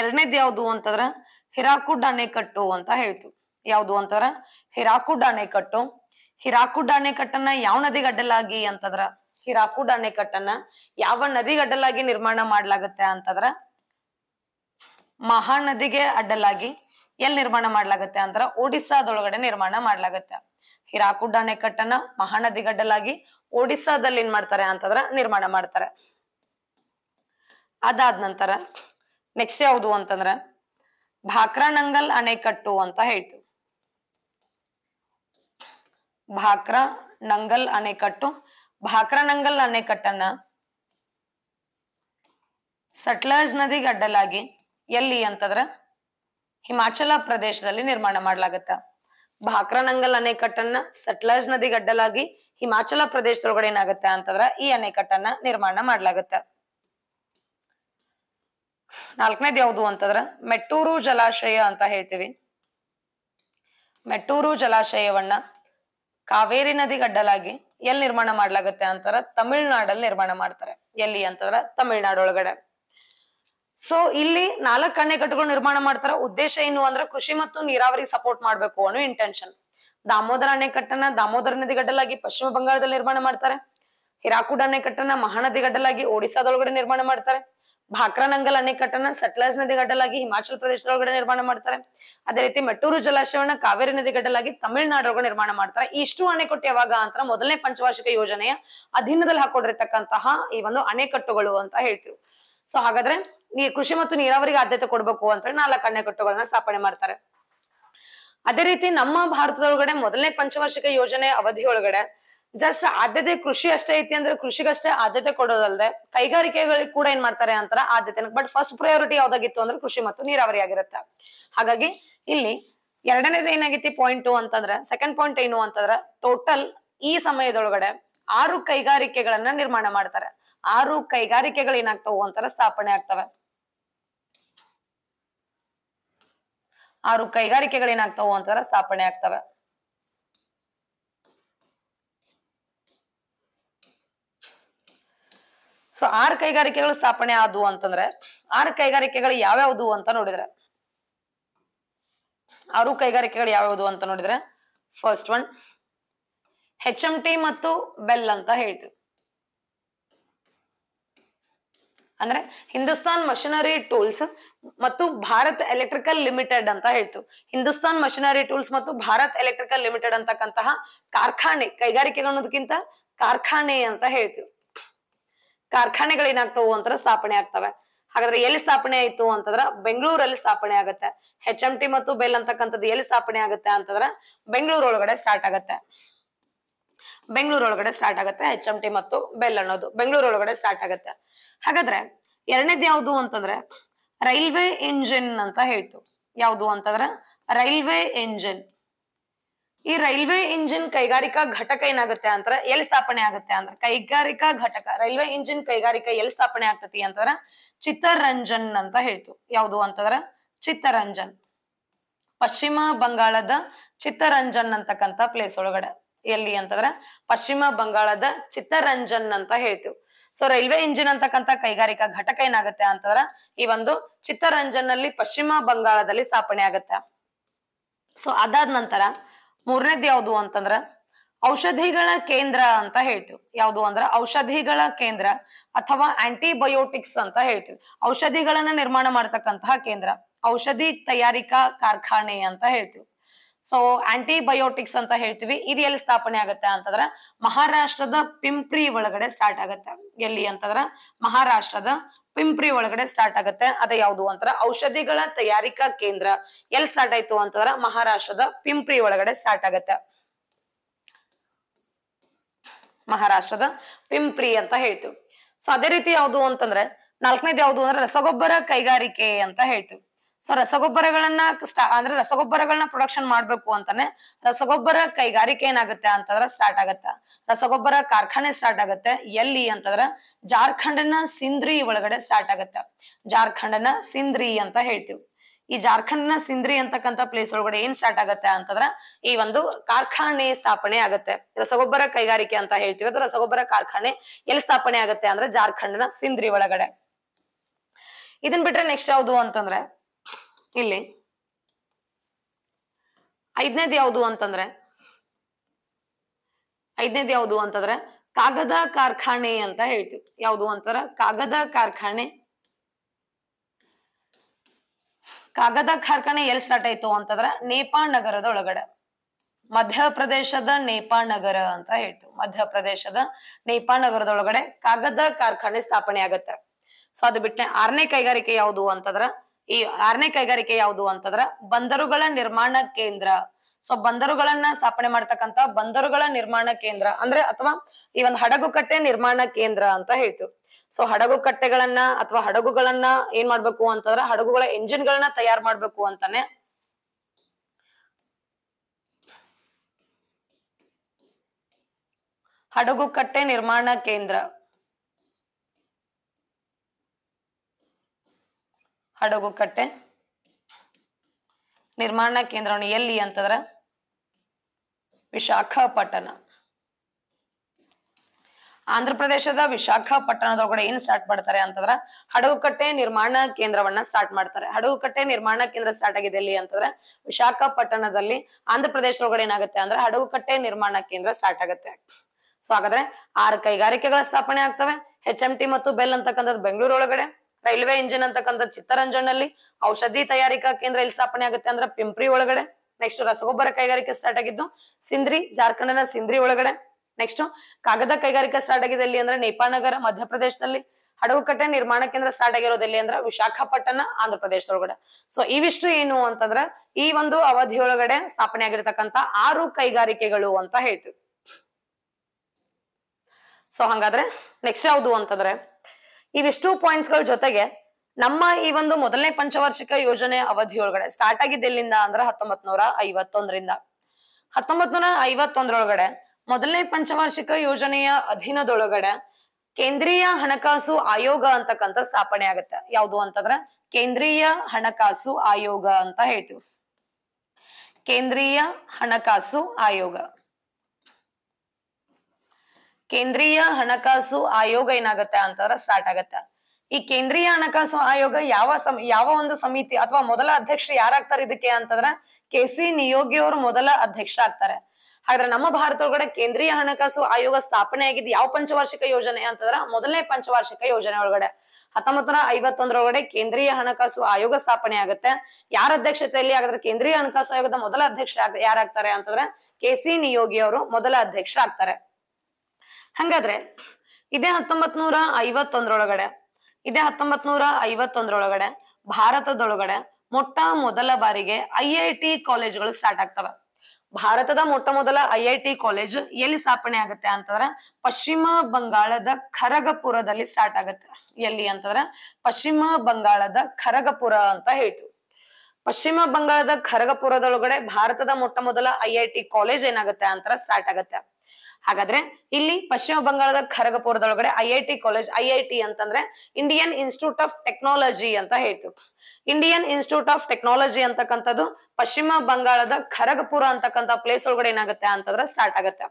ಎರಡನೇದ್ ಯಾವ್ದು ಅಂತಂದ್ರ ಹಿರಾಕುಡ್ ಅಣೆಕಟ್ಟು ಅಂತ ಹೇಳ್ತು ಯಾವ್ದು ಅಂತಂದ್ರ ಹಿರಾಕುಡ್ ಅಣೆಕಟ್ಟು ಹಿರಾಕುಡ್ ಅಣೆಕಟ್ಟನ್ನ ಯಾವ ನದಿಗೆ ಅಡ್ಡಲಾಗಿ ಅಂತಂದ್ರ ಹಿರಾಕುಡ್ ಅಣೆಕಟ್ಟನ್ನ ಯಾವ ನದಿಗೆ ಅಡ್ಡಲಾಗಿ ನಿರ್ಮಾಣ ಮಾಡ್ಲಾಗತ್ತೆ ಅಂತಂದ್ರ ಮಹಾನದಿಗೆ ಅಡ್ಡಲಾಗಿ ಎಲ್ಲಿ ನಿರ್ಮಾಣ ಮಾಡ್ಲಾಗತ್ತೆ ಅಂದ್ರ ಒಡಿಸ್ಸಾದೊಳಗಡೆ ನಿರ್ಮಾಣ ಮಾಡ್ಲಾಗತ್ತೆ ಹಿರಾಕುಡ್ ಅಣೆಕಟ್ಟನ್ನ ಮಹಾನದಿಗೆ ಅಡ್ಡಲಾಗಿ ಒಡಿಸ್ಸಾದಲ್ಲಿ ಏನ್ ಮಾಡ್ತಾರೆ ಅಂತಂದ್ರ ನಿರ್ಮಾಣ ಮಾಡ್ತಾರೆ ಅದಾದ ನಂತರ ನೆಕ್ಸ್ಟ್ ಯಾವುದು ಅಂತಂದ್ರ ಭಾಕ್ರನಂಗಲ್ ಅಣೆಕಟ್ಟು ಅಂತ ಹೇಳ್ತು ಭಾಕ್ರಾ ನಂಗಲ್ ಅಣೆಕಟ್ಟು ಭಾಕ್ರನಂಗಲ್ ಅಣೆಕಟ್ಟನ್ನ ಸಟ್ಲಜ್ ನದಿ ಅಡ್ಡಲಾಗಿ ಎಲ್ಲಿ ಅಂತಂದ್ರ ಹಿಮಾಚಲ ಪ್ರದೇಶದಲ್ಲಿ ನಿರ್ಮಾಣ ಮಾಡ್ಲಾಗತ್ತ ನಂಗಲ್ ಅಣೆಕಟ್ಟನ್ನ ಸಟ್ಲಜ್ ನದಿ ಅಡ್ಡಲಾಗಿ ಹಿಮಾಚಲ ಪ್ರದೇಶದೊಳಗಡೆ ಏನಾಗತ್ತ ಅಂತಂದ್ರ ಈ ಅಣೆಕಟ್ಟನ್ನ ನಿರ್ಮಾಣ ಮಾಡ್ಲಾಗತ್ತ ನಾಲ್ಕನೇದ್ ಯಾವುದು ಅಂತಂದ್ರ ಮೆಟ್ಟೂರು ಜಲಾಶಯ ಅಂತ ಹೇಳ್ತೀವಿ ಮೆಟ್ಟೂರು ಜಲಾಶಯವನ್ನ ಕಾವೇರಿ ನದಿ ಗಡ್ಡಲಾಗಿ ಎಲ್ಲಿ ನಿರ್ಮಾಣ ಮಾಡ್ಲಾಗತ್ತೆ ಅಂತಾರ ತಮಿಳ್ನಾಡಲ್ಲಿ ನಿರ್ಮಾಣ ಮಾಡ್ತಾರೆ ಎಲ್ಲಿ ಅಂತಂದ್ರ ತಮಿಳ್ನಾಡು ಒಳಗಡೆ ಸೊ ಇಲ್ಲಿ ನಾಲ್ಕು ಅಣೆಕಟ್ಟುಗಳು ನಿರ್ಮಾಣ ಮಾಡ್ತಾರ ಉದ್ದೇಶ ಏನು ಅಂದ್ರೆ ಕೃಷಿ ಮತ್ತು ನೀರಾವರಿ ಸಪೋರ್ಟ್ ಮಾಡ್ಬೇಕು ಅನ್ನೋ ಇಂಟೆನ್ಷನ್ ದಾಮೋದರ ಅಣೆಕಟ್ಟನ ದಾಮೋದರ ನದಿಗಡ್ಡಲಾಗಿ ಪಶ್ಚಿಮ ಬಂಗಾಳದಲ್ಲಿ ನಿರ್ಮಾಣ ಮಾಡ್ತಾರೆ ಹಿರಾಕುಡ ಅಣೆಕಟ್ಟನ ಗಡ್ಡಲಾಗಿ ಒಡಿಸಾದೊಳಗಡೆ ನಿರ್ಮಾಣ ಮಾಡ್ತಾರೆ ಭಾಕ್ರಾನಂಗಲ್ ಅಣೆಕಟ್ಟನ್ನ ಸಟ್ಲಾಜ್ ನದಿಗಡ್ಡಲಾಗಿ ಹಿಮಾಚಲ ಪ್ರದೇಶದೊಳಗಡೆ ನಿರ್ಮಾಣ ಮಾಡ್ತಾರೆ ಅದೇ ರೀತಿ ಮೆಟ್ಟೂರು ಜಲಾಶಯವನ್ನ ಕಾವೇರಿ ನದಿಗಡ್ಡಲಾಗಿ ತಮಿಳುನಾಡೊಳಗೆ ನಿರ್ಮಾಣ ಮಾಡ್ತಾರೆ ಇಷ್ಟು ಅಣೆಕಟ್ಟು ಯಾವಾಗ ಅಂತ ಮೊದಲನೇ ಪಂಚವಾರ್ಷಿಕ ಯೋಜನೆಯ ಅಧೀನದಲ್ಲಿ ಹಾಕೊಂಡಿರ್ತಕ್ಕಂತಹ ಈ ಒಂದು ಅಣೆಕಟ್ಟುಗಳು ಅಂತ ಹೇಳ್ತೀವಿ ಸೊ ಹಾಗಾದ್ರೆ ನೀ ಕೃಷಿ ಮತ್ತು ನೀರಾವರಿಗೆ ಆದ್ಯತೆ ಕೊಡ್ಬೇಕು ಅಂತ ಹೇಳಿ ನಾಲ್ಕು ಅಣೆಕಟ್ಟುಗಳನ್ನ ಸ್ಥಾಪನೆ ಮಾಡ್ತಾರೆ ಅದೇ ರೀತಿ ನಮ್ಮ ಭಾರತದೊಳಗಡೆ ಮೊದಲನೇ ಪಂಚವಾರ್ಷಿಕ ಯೋಜನೆ ಅವಧಿಯೊಳಗಡೆ ಜಸ್ಟ್ ಆದ್ಯತೆ ಕೃಷಿ ಅಷ್ಟೇ ಐತಿ ಅಂದ್ರೆ ಕೃಷಿಗಷ್ಟೇ ಆದ್ಯತೆ ಕೊಡೋದಲ್ದೆ ಕೈಗಾರಿಕೆಗಳಿಗೆ ಕೂಡ ಏನ್ ಮಾಡ್ತಾರೆ ಅಂತಾರ ಆದ್ಯತೆ ಬಟ್ ಫಸ್ಟ್ ಪ್ರಯಾರಿಟಿ ಯಾವ್ದಾಗಿತ್ತು ಅಂದ್ರೆ ಕೃಷಿ ಮತ್ತು ನೀರಾವರಿ ಆಗಿರುತ್ತೆ ಹಾಗಾಗಿ ಇಲ್ಲಿ ಎರಡನೇದು ಏನಾಗೈತಿ ಪಾಯಿಂಟ್ ಅಂತಂದ್ರೆ ಸೆಕೆಂಡ್ ಪಾಯಿಂಟ್ ಏನು ಅಂತಂದ್ರೆ ಟೋಟಲ್ ಈ ಸಮಯದೊಳಗಡೆ ಆರು ಕೈಗಾರಿಕೆಗಳನ್ನ ನಿರ್ಮಾಣ ಮಾಡ್ತಾರೆ ಆರು ಕೈಗಾರಿಕೆಗಳು ಏನಾಗ್ತಾವು ಅಂತಾರ ಸ್ಥಾಪನೆ ಆಗ್ತವೆ ಆರು ಕೈಗಾರಿಕೆಗಳು ಏನಾಗ್ತಾವು ಅಂತಾರ ಸ್ಥಾಪನೆ ಆಗ್ತವೆ ಸೊ ಆರು ಕೈಗಾರಿಕೆಗಳು ಸ್ಥಾಪನೆ ಆದವು ಅಂತಂದ್ರೆ ಆರು ಕೈಗಾರಿಕೆಗಳು ಯಾವ್ಯಾವ್ದು ಅಂತ ನೋಡಿದ್ರೆ ಆರು ಕೈಗಾರಿಕೆಗಳು ಯಾವ್ಯಾವ್ದು ಅಂತ ನೋಡಿದ್ರೆ first one H M T ಮತ್ತು ಬೆಲ್ ಅಂತ ಹೇಳ್ತೀವಿ ಅಂದ್ರೆ ಹಿಂದೂಸ್ತಾನ್ ಮಷಿನರಿ ಟೂಲ್ಸ್ ಮತ್ತು ಭಾರತ್ ಎಲೆಕ್ಟ್ರಿಕಲ್ ಲಿಮಿಟೆಡ್ ಅಂತ ಹೇಳ್ತು ಹಿಂದೂಸ್ತಾನ್ ಮಷಿನರಿ ಟೂಲ್ಸ್ ಮತ್ತು ಭಾರತ್ ಎಲೆಕ್ಟ್ರಿಕಲ್ ಲಿಮಿಟೆಡ್ ಅಂತಕ್ಕಂತಹ ಕಾರ್ಖಾನೆ ಕೈಗಾರಿಕೆಗಳು ಅನ್ನೋದಕ್ಕಿಂತ ಕಾರ್ಖಾನೆ ಅಂತ ಹೇಳ್ತೀವಿ ಏನಾಗ್ತವು ಅಂತ ಸ್ಥಾಪನೆ ಆಗ್ತವೆ ಹಾಗಾದ್ರೆ ಎಲ್ಲಿ ಸ್ಥಾಪನೆ ಆಯ್ತು ಅಂತಂದ್ರ ಬೆಂಗಳೂರಲ್ಲಿ ಸ್ಥಾಪನೆ ಆಗುತ್ತೆ ಹೆಚ್ ಎಂ ಟಿ ಮತ್ತು ಬೆಲ್ ಅಂತಕ್ಕಂಥದ್ದು ಎಲ್ಲಿ ಸ್ಥಾಪನೆ ಆಗುತ್ತೆ ಅಂತಂದ್ರ ಬೆಂಗಳೂರು ಒಳಗಡೆ ಸ್ಟಾರ್ಟ್ ಆಗುತ್ತೆ ಬೆಂಗಳೂರು ಒಳಗಡೆ ಸ್ಟಾರ್ಟ್ ಆಗುತ್ತೆ ಹೆಚ್ ಎಂ ಟಿ ಮತ್ತು ಬೆಲ್ ಅನ್ನೋದು ಬೆಂಗಳೂರು ಒಳಗಡೆ ಸ್ಟಾರ್ಟ್ ಆಗುತ್ತೆ ಹಾಗಾದ್ರೆ ಎರಡನೇದ್ ಯಾವ್ದು ಅಂತಂದ್ರೆ ರೈಲ್ವೆ ಇಂಜಿನ್ ಅಂತ ಹೇಳ್ತು ಯಾವ್ದು ಅಂತಂದ್ರ ರೈಲ್ವೆ ಇಂಜಿನ್ ಈ ರೈಲ್ವೆ ಇಂಜಿನ್ ಕೈಗಾರಿಕಾ ಘಟಕ ಏನಾಗುತ್ತೆ ಅಂದ್ರೆ ಎಲ್ಲಿ ಸ್ಥಾಪನೆ ಆಗುತ್ತೆ ಅಂದ್ರೆ ಕೈಗಾರಿಕಾ ಘಟಕ ರೈಲ್ವೆ ಇಂಜಿನ್ ಕೈಗಾರಿಕಾ ಎಲ್ಲಿ ಸ್ಥಾಪನೆ ಆಗ್ತತಿ ಅಂತಂದ್ರ ಚಿತ್ತರಂಜನ್ ಅಂತ ಹೇಳ್ತು ಯಾವುದು ಅಂತಂದ್ರ ಚಿತ್ತರಂಜನ್ ಪಶ್ಚಿಮ ಬಂಗಾಳದ ಚಿತ್ತರಂಜನ್ ಅಂತಕ್ಕಂತ ಪ್ಲೇಸ್ ಒಳಗಡೆ ಎಲ್ಲಿ ಅಂತಂದ್ರ ಪಶ್ಚಿಮ ಬಂಗಾಳದ ಚಿತ್ತರಂಜನ್ ಅಂತ ಹೇಳ್ತೀವಿ ಸೊ ರೈಲ್ವೆ ಇಂಜಿನ್ ಅಂತಕ್ಕಂತ ಕೈಗಾರಿಕಾ ಘಟಕ ಏನಾಗುತ್ತೆ ಅಂತಂದ್ರ ಈ ಒಂದು ಚಿತ್ತರಂಜನ್ ನಲ್ಲಿ ಪಶ್ಚಿಮ ಬಂಗಾಳದಲ್ಲಿ ಸ್ಥಾಪನೆ ಆಗುತ್ತೆ ಸೊ ಅದಾದ ನಂತರ ಮೂರನೇದ್ ಯಾವ್ದು ಅಂತಂದ್ರ ಔಷಧಿಗಳ ಕೇಂದ್ರ ಅಂತ ಹೇಳ್ತೀವಿ ಯಾವ್ದು ಅಂದ್ರ ಔಷಧಿಗಳ ಕೇಂದ್ರ ಅಥವಾ ಆಂಟಿಬಯೋಟಿಕ್ಸ್ ಅಂತ ಹೇಳ್ತೀವಿ ಔಷಧಿಗಳನ್ನ ನಿರ್ಮಾಣ ಮಾಡತಕ್ಕಂತಹ ಕೇಂದ್ರ ಔಷಧಿ ತಯಾರಿಕಾ ಕಾರ್ಖಾನೆ ಅಂತ ಹೇಳ್ತೀವಿ ಸೊ ಆಂಟಿಬಯೋಟಿಕ್ಸ್ ಅಂತ ಹೇಳ್ತೀವಿ ಇದು ಎಲ್ಲಿ ಸ್ಥಾಪನೆ ಆಗತ್ತೆ ಅಂತಂದ್ರ ಮಹಾರಾಷ್ಟ್ರದ ಪಿಂಪ್ರಿ ಒಳಗಡೆ ಸ್ಟಾರ್ಟ್ ಆಗತ್ತೆ ಎಲ್ಲಿ ಅಂತಂದ್ರ ಮಹಾರಾಷ್ಟ್ರದ ಪಿಂಪ್ರಿ ಒಳಗಡೆ ಸ್ಟಾರ್ಟ್ ಆಗುತ್ತೆ ಅದ ಯಾವ್ದು ಅಂತಾರ ಔಷಧಿಗಳ ತಯಾರಿಕಾ ಕೇಂದ್ರ ಎಲ್ಲಿ ಸ್ಟಾರ್ಟ್ ಆಯ್ತು ಅಂತಂದ್ರ ಮಹಾರಾಷ್ಟ್ರದ ಪಿಂಪ್ರಿ ಒಳಗಡೆ ಸ್ಟಾರ್ಟ್ ಆಗತ್ತೆ ಮಹಾರಾಷ್ಟ್ರದ ಪಿಂಪ್ರಿ ಅಂತ ಹೇಳ್ತೀವಿ ಸೊ ಅದೇ ರೀತಿ ಯಾವ್ದು ಅಂತಂದ್ರೆ ನಾಲ್ಕನೇದು ಯಾವ್ದು ಅಂದ್ರೆ ರಸಗೊಬ್ಬರ ಕೈಗಾರಿಕೆ ಅಂತ ಹೇಳ್ತೀವಿ ಸೊ ರಸಗೊಬ್ಬರಗಳನ್ನ ಅಂದ್ರೆ ರಸಗೊಬ್ಬರಗಳನ್ನ ಪ್ರೊಡಕ್ಷನ್ ಮಾಡ್ಬೇಕು ಅಂತಾನೆ ರಸಗೊಬ್ಬರ ಕೈಗಾರಿಕೆ ಏನಾಗುತ್ತೆ ಅಂತಂದ್ರೆ ಸ್ಟಾರ್ಟ್ ಆಗತ್ತೆ ರಸಗೊಬ್ಬರ ಕಾರ್ಖಾನೆ ಸ್ಟಾರ್ಟ್ ಆಗತ್ತೆ ಎಲ್ಲಿ ಅಂತಂದ್ರೆ ಜಾರ್ಖಂಡನ ಸಿಂದ್ರಿ ಒಳಗಡೆ ಸ್ಟಾರ್ಟ್ ಆಗತ್ತೆ ಜಾರ್ಖಂಡನ ಸಿಂದ್ರಿ ಅಂತ ಹೇಳ್ತೀವಿ ಈ ಜಾರ್ಖಂಡ್ ನ ಸಿಂದ್ರಿ ಅಂತಕ್ಕಂಥ ಪ್ಲೇಸ್ ಒಳಗಡೆ ಏನ್ ಸ್ಟಾರ್ಟ್ ಆಗುತ್ತೆ ಅಂತಂದ್ರ ಈ ಒಂದು ಕಾರ್ಖಾನೆ ಸ್ಥಾಪನೆ ಆಗತ್ತೆ ರಸಗೊಬ್ಬರ ಕೈಗಾರಿಕೆ ಅಂತ ಹೇಳ್ತೀವಿ ಅದು ರಸಗೊಬ್ಬರ ಕಾರ್ಖಾನೆ ಎಲ್ಲಿ ಸ್ಥಾಪನೆ ಆಗತ್ತೆ ಅಂದ್ರೆ ಜಾರ್ಖಂಡ್ ನ ಸಿಂದ್ರಿ ಒಳಗಡೆ ಇದನ್ ಬಿಟ್ರೆ ನೆಕ್ಸ್ಟ್ ಯಾವ್ದು ಅಂತಂದ್ರೆ ಇಲ್ಲಿ ಐದನೇದ್ ಯಾವುದು ಅಂತಂದ್ರೆ ಐದನೇದ್ ಯಾವುದು ಅಂತಂದ್ರೆ ಕಾಗದ ಕಾರ್ಖಾನೆ ಅಂತ ಹೇಳ್ತೀವಿ ಯಾವುದು ಅಂತಾರ ಕಾಗದ ಕಾರ್ಖಾನೆ ಕಾಗದ ಕಾರ್ಖಾನೆ ಎಲ್ಲಿ ಸ್ಟಾರ್ಟ್ ಆಯ್ತು ಅಂತಂದ್ರ ನೇಪಾಳ ನಗರದ ಒಳಗಡೆ ಮಧ್ಯಪ್ರದೇಶದ ನೇಪಾಳ ನಗರ ಅಂತ ಹೇಳ್ತೀವಿ ಮಧ್ಯಪ್ರದೇಶದ ನೇಪಾಳ ನಗರದ ಒಳಗಡೆ ಕಾಗದ ಕಾರ್ಖಾನೆ ಸ್ಥಾಪನೆ ಆಗತ್ತೆ ಸೊ ಅದು ಬಿಟ್ಟೆ ಆರನೇ ಕೈಗಾರಿಕೆ ಯಾವುದು ಅಂತಂದ್ರ ಈ ಆರನೇ ಕೈಗಾರಿಕೆ ಯಾವುದು ಅಂತಂದ್ರ ಬಂದರುಗಳ ನಿರ್ಮಾಣ ಕೇಂದ್ರ ಸೊ ಬಂದರುಗಳನ್ನ ಸ್ಥಾಪನೆ ಮಾಡ್ತಕ್ಕಂತ ಬಂದರುಗಳ ನಿರ್ಮಾಣ ಕೇಂದ್ರ ಅಂದ್ರೆ ಅಥವಾ ಈ ಒಂದು ಹಡಗುಕಟ್ಟೆ ನಿರ್ಮಾಣ ಕೇಂದ್ರ ಅಂತ ಹೇಳ್ತೀವಿ ಸೊ ಹಡಗು ಕಟ್ಟೆಗಳನ್ನ ಅಥವಾ ಹಡಗುಗಳನ್ನ ಏನ್ ಮಾಡ್ಬೇಕು ಅಂತಂದ್ರ ಹಡಗುಗಳ ಎಂಜಿನ್ ಗಳನ್ನ ತಯಾರು ಮಾಡ್ಬೇಕು ಅಂತಾನೆ ಹಡಗು ಕಟ್ಟೆ ನಿರ್ಮಾಣ ಕೇಂದ್ರ ಹಡಗು ಕಟ್ಟೆ ನಿರ್ಮಾಣ ಕೇಂದ್ರವನ್ನು ಎಲ್ಲಿ ಅಂತಂದ್ರ ವಿಶಾಖಪಟ್ಟಣ ಆಂಧ್ರ ಪ್ರದೇಶದ ವಿಶಾಖಪಟ್ಟಣದೊಳಗಡೆ ಏನ್ ಸ್ಟಾರ್ಟ್ ಮಾಡ್ತಾರೆ ಅಂತಂದ್ರ ಹಡಗುಕಟ್ಟೆ ನಿರ್ಮಾಣ ಕೇಂದ್ರವನ್ನ ಸ್ಟಾರ್ಟ್ ಮಾಡ್ತಾರೆ ಹಡಗುಕಟ್ಟೆ ನಿರ್ಮಾಣ ಕೇಂದ್ರ ಸ್ಟಾರ್ಟ್ ಆಗಿದೆ ಎಲ್ಲಿ ಅಂತಂದ್ರೆ ವಿಶಾಖಪಟ್ಟಣದಲ್ಲಿ ಆಂಧ್ರ ಪ್ರದೇಶದೊಳಗಡೆ ಏನಾಗುತ್ತೆ ಅಂದ್ರೆ ಹಡಗುಕಟ್ಟೆ ನಿರ್ಮಾಣ ಕೇಂದ್ರ ಸ್ಟಾರ್ಟ್ ಆಗುತ್ತೆ ಸೊ ಹಾಗಾದ್ರೆ ಆರು ಕೈಗಾರಿಕೆಗಳ ಸ್ಥಾಪನೆ ಆಗ್ತವೆ ಹೆಚ್ ಎಂ ಟಿ ಮತ್ತು ಬೆಲ್ ಅಂತಕ್ಕಂಥದ್ದು ಬೆಂಗಳೂರು ಒಳಗಡೆ ರೈಲ್ವೆ ಇಂಜಿನ್ ಅಂತಕ್ಕಂಥ ಚಿತ್ತರಂಜನ್ ಅಲ್ಲಿ ಔಷಧಿ ತಯಾರಿಕಾ ಕೇಂದ್ರ ಇಲ್ಲಿ ಸ್ಥಾಪನೆ ಆಗುತ್ತೆ ಅಂದ್ರೆ ಪಿಂಪ್ರಿ ಒಳಗಡೆ ನೆಕ್ಸ್ಟ್ ರಸಗೊಬ್ಬರ ಕೈಗಾರಿಕೆ ಸ್ಟಾರ್ಟ್ ಆಗಿದ್ದು ಸಿಂದ್ರಿ ಜಾರ್ಖಂಡ್ನ ಸಿಂದ್ರಿ ಒಳಗಡೆ ನೆಕ್ಸ್ಟ್ ಕಾಗದ ಕೈಗಾರಿಕೆ ಸ್ಟಾರ್ಟ್ ಆಗಿದೆ ಇಲ್ಲಿ ಅಂದ್ರೆ ನಗರ ಮಧ್ಯಪ್ರದೇಶದಲ್ಲಿ ಹಡಗುಕಟ್ಟೆ ನಿರ್ಮಾಣ ಕೇಂದ್ರ ಸ್ಟಾರ್ಟ್ ಎಲ್ಲಿ ಅಂದ್ರೆ ವಿಶಾಖಪಟ್ಟಣ ಆಂಧ್ರ ಪ್ರದೇಶದೊಳಗಡೆ ಸೊ ಇವಿಷ್ಟು ಏನು ಅಂತಂದ್ರೆ ಈ ಒಂದು ಅವಧಿಯೊಳಗಡೆ ಸ್ಥಾಪನೆ ಆಗಿರತಕ್ಕಂತ ಆರು ಕೈಗಾರಿಕೆಗಳು ಅಂತ ಹೇಳ್ತೀವಿ ಸೊ ಹಂಗಾದ್ರೆ ನೆಕ್ಸ್ಟ್ ಯಾವುದು ಅಂತಂದ್ರೆ ಇವಿಷ್ಟು ಪಾಯಿಂಟ್ಸ್ಗಳ ಜೊತೆಗೆ ನಮ್ಮ ಈ ಒಂದು ಮೊದಲನೇ ಪಂಚವಾರ್ಷಿಕ ಯೋಜನೆ ಅವಧಿಯೊಳಗಡೆ ಸ್ಟಾರ್ಟ್ ಆಗಿದ್ದ ಎಲ್ಲಿಂದ ಅಂದ್ರ ಹತ್ತೊಂಬತ್ ನೂರ ಐವತ್ತೊಂದರಿಂದ ಹತ್ತೊಂಬತ್ ನೂರ ಐವತ್ತೊಂದರೊಳಗಡೆ ಮೊದಲನೇ ಪಂಚವಾರ್ಷಿಕ ಯೋಜನೆಯ ಅಧೀನದೊಳಗಡೆ ಕೇಂದ್ರೀಯ ಹಣಕಾಸು ಆಯೋಗ ಅಂತಕ್ಕಂಥ ಸ್ಥಾಪನೆ ಆಗುತ್ತೆ ಯಾವುದು ಅಂತಂದ್ರೆ ಕೇಂದ್ರೀಯ ಹಣಕಾಸು ಆಯೋಗ ಅಂತ ಹೇಳ್ತೀವಿ ಕೇಂದ್ರೀಯ ಹಣಕಾಸು ಆಯೋಗ ಕೇಂದ್ರೀಯ ಹಣಕಾಸು ಆಯೋಗ ಏನಾಗುತ್ತೆ ಅಂತಂದ್ರೆ ಸ್ಟಾರ್ಟ್ ಆಗತ್ತೆ ಈ ಕೇಂದ್ರೀಯ ಹಣಕಾಸು ಆಯೋಗ ಯಾವ ಸಮ ಯಾವ ಒಂದು ಸಮಿತಿ ಅಥವಾ ಮೊದಲ ಅಧ್ಯಕ್ಷ ಯಾರಾಗ್ತಾರೆ ಇದಕ್ಕೆ ಅಂತಂದ್ರ ಕೆ ಸಿ ನಿಯೋಗಿ ಅವರು ಮೊದಲ ಅಧ್ಯಕ್ಷ ಆಗ್ತಾರೆ ಹಾಗಾದ್ರೆ ನಮ್ಮ ಭಾರತ ಒಳಗಡೆ ಕೇಂದ್ರೀಯ ಹಣಕಾಸು ಆಯೋಗ ಸ್ಥಾಪನೆ ಆಗಿದ್ದು ಯಾವ ಪಂಚವಾರ್ಷಿಕ ಯೋಜನೆ ಅಂತಂದ್ರ ಮೊದಲನೇ ಪಂಚವಾರ್ಷಿಕ ಯೋಜನೆ ಒಳಗಡೆ ಹತ್ತೊಂಬತ್ ನೂರ ಐವತ್ತೊಂದರೊಳಗಡೆ ಕೇಂದ್ರೀಯ ಹಣಕಾಸು ಆಯೋಗ ಸ್ಥಾಪನೆ ಆಗುತ್ತೆ ಯಾರ ಅಧ್ಯಕ್ಷತೆಯಲ್ಲಿ ಹಾಗಾದ್ರೆ ಕೇಂದ್ರೀಯ ಹಣಕಾಸು ಆಯೋಗದ ಮೊದಲ ಅಧ್ಯಕ್ಷ ಯಾರಾಗ್ತಾರೆ ಅಂತಂದ್ರೆ ಕೆ ಸಿ ನಿಯೋಗಿ ಅವರು ಮೊದಲ ಅಧ್ಯಕ್ಷ ಆಗ್ತಾರೆ ಹಂಗಾದ್ರೆ ಇದೇ ಹತ್ತೊಂಬತ್ ನೂರ ಐವತ್ತೊಂದರೊಳಗಡೆ ಇದೇ ಹತ್ತೊಂಬತ್ ನೂರ ಐವತ್ತೊಂದರೊಳಗಡೆ ಭಾರತದೊಳಗಡೆ ಮೊಟ್ಟ ಮೊದಲ ಬಾರಿಗೆ ಐ ಐ ಟಿ ಕಾಲೇಜ್ಗಳು ಸ್ಟಾರ್ಟ್ ಆಗ್ತವೆ ಭಾರತದ ಮೊಟ್ಟ ಮೊದಲ ಐ ಐ ಟಿ ಕಾಲೇಜ್ ಎಲ್ಲಿ ಸ್ಥಾಪನೆ ಆಗುತ್ತೆ ಅಂತಂದ್ರೆ ಪಶ್ಚಿಮ ಬಂಗಾಳದ ಖರಗಪುರದಲ್ಲಿ ಸ್ಟಾರ್ಟ್ ಆಗುತ್ತೆ ಎಲ್ಲಿ ಅಂತಂದ್ರೆ ಪಶ್ಚಿಮ ಬಂಗಾಳದ ಖರಗಪುರ ಅಂತ ಹೇಳ್ತೀವಿ ಪಶ್ಚಿಮ ಬಂಗಾಳದ ಖರಗಪುರದೊಳಗಡೆ ಭಾರತದ ಮೊಟ್ಟ ಮೊದಲ ಐ ಐ ಟಿ ಕಾಲೇಜ್ ಏನಾಗುತ್ತೆ ಅಂತ ಸ್ಟಾರ್ಟ್ ಆಗುತ್ತೆ ಹಾಗಾದ್ರೆ ಇಲ್ಲಿ ಪಶ್ಚಿಮ ಬಂಗಾಳದ ಖರಗಪುರದೊಳಗಡೆ I I T college I I T ಅಂತಂದ್ರೆ ಇಂಡಿಯನ್ ಇನ್ಸ್ಟಿಟ್ಯೂಟ್ ಆಫ್ ಟೆಕ್ನಾಲಜಿ ಅಂತ ಹೇಳ್ತು ಇಂಡಿಯನ್ ಇನ್ಸ್ಟಿಟ್ಯೂಟ್ ಆಫ್ ಟೆಕ್ನಾಲಜಿ ಅಂತಕ್ಕಂಥದ್ದು ಪಶ್ಚಿಮ ಬಂಗಾಳದ ಖರಗಪುರ ಅಂತಕ್ಕಂಥ ಪ್ಲೇಸ್ ಒಳಗಡೆ ಏನಾಗುತ್ತೆ ಅಂತಂದ್ರೆ ಸ್ಟಾರ್ಟ್ ಆಗುತ್ತೆ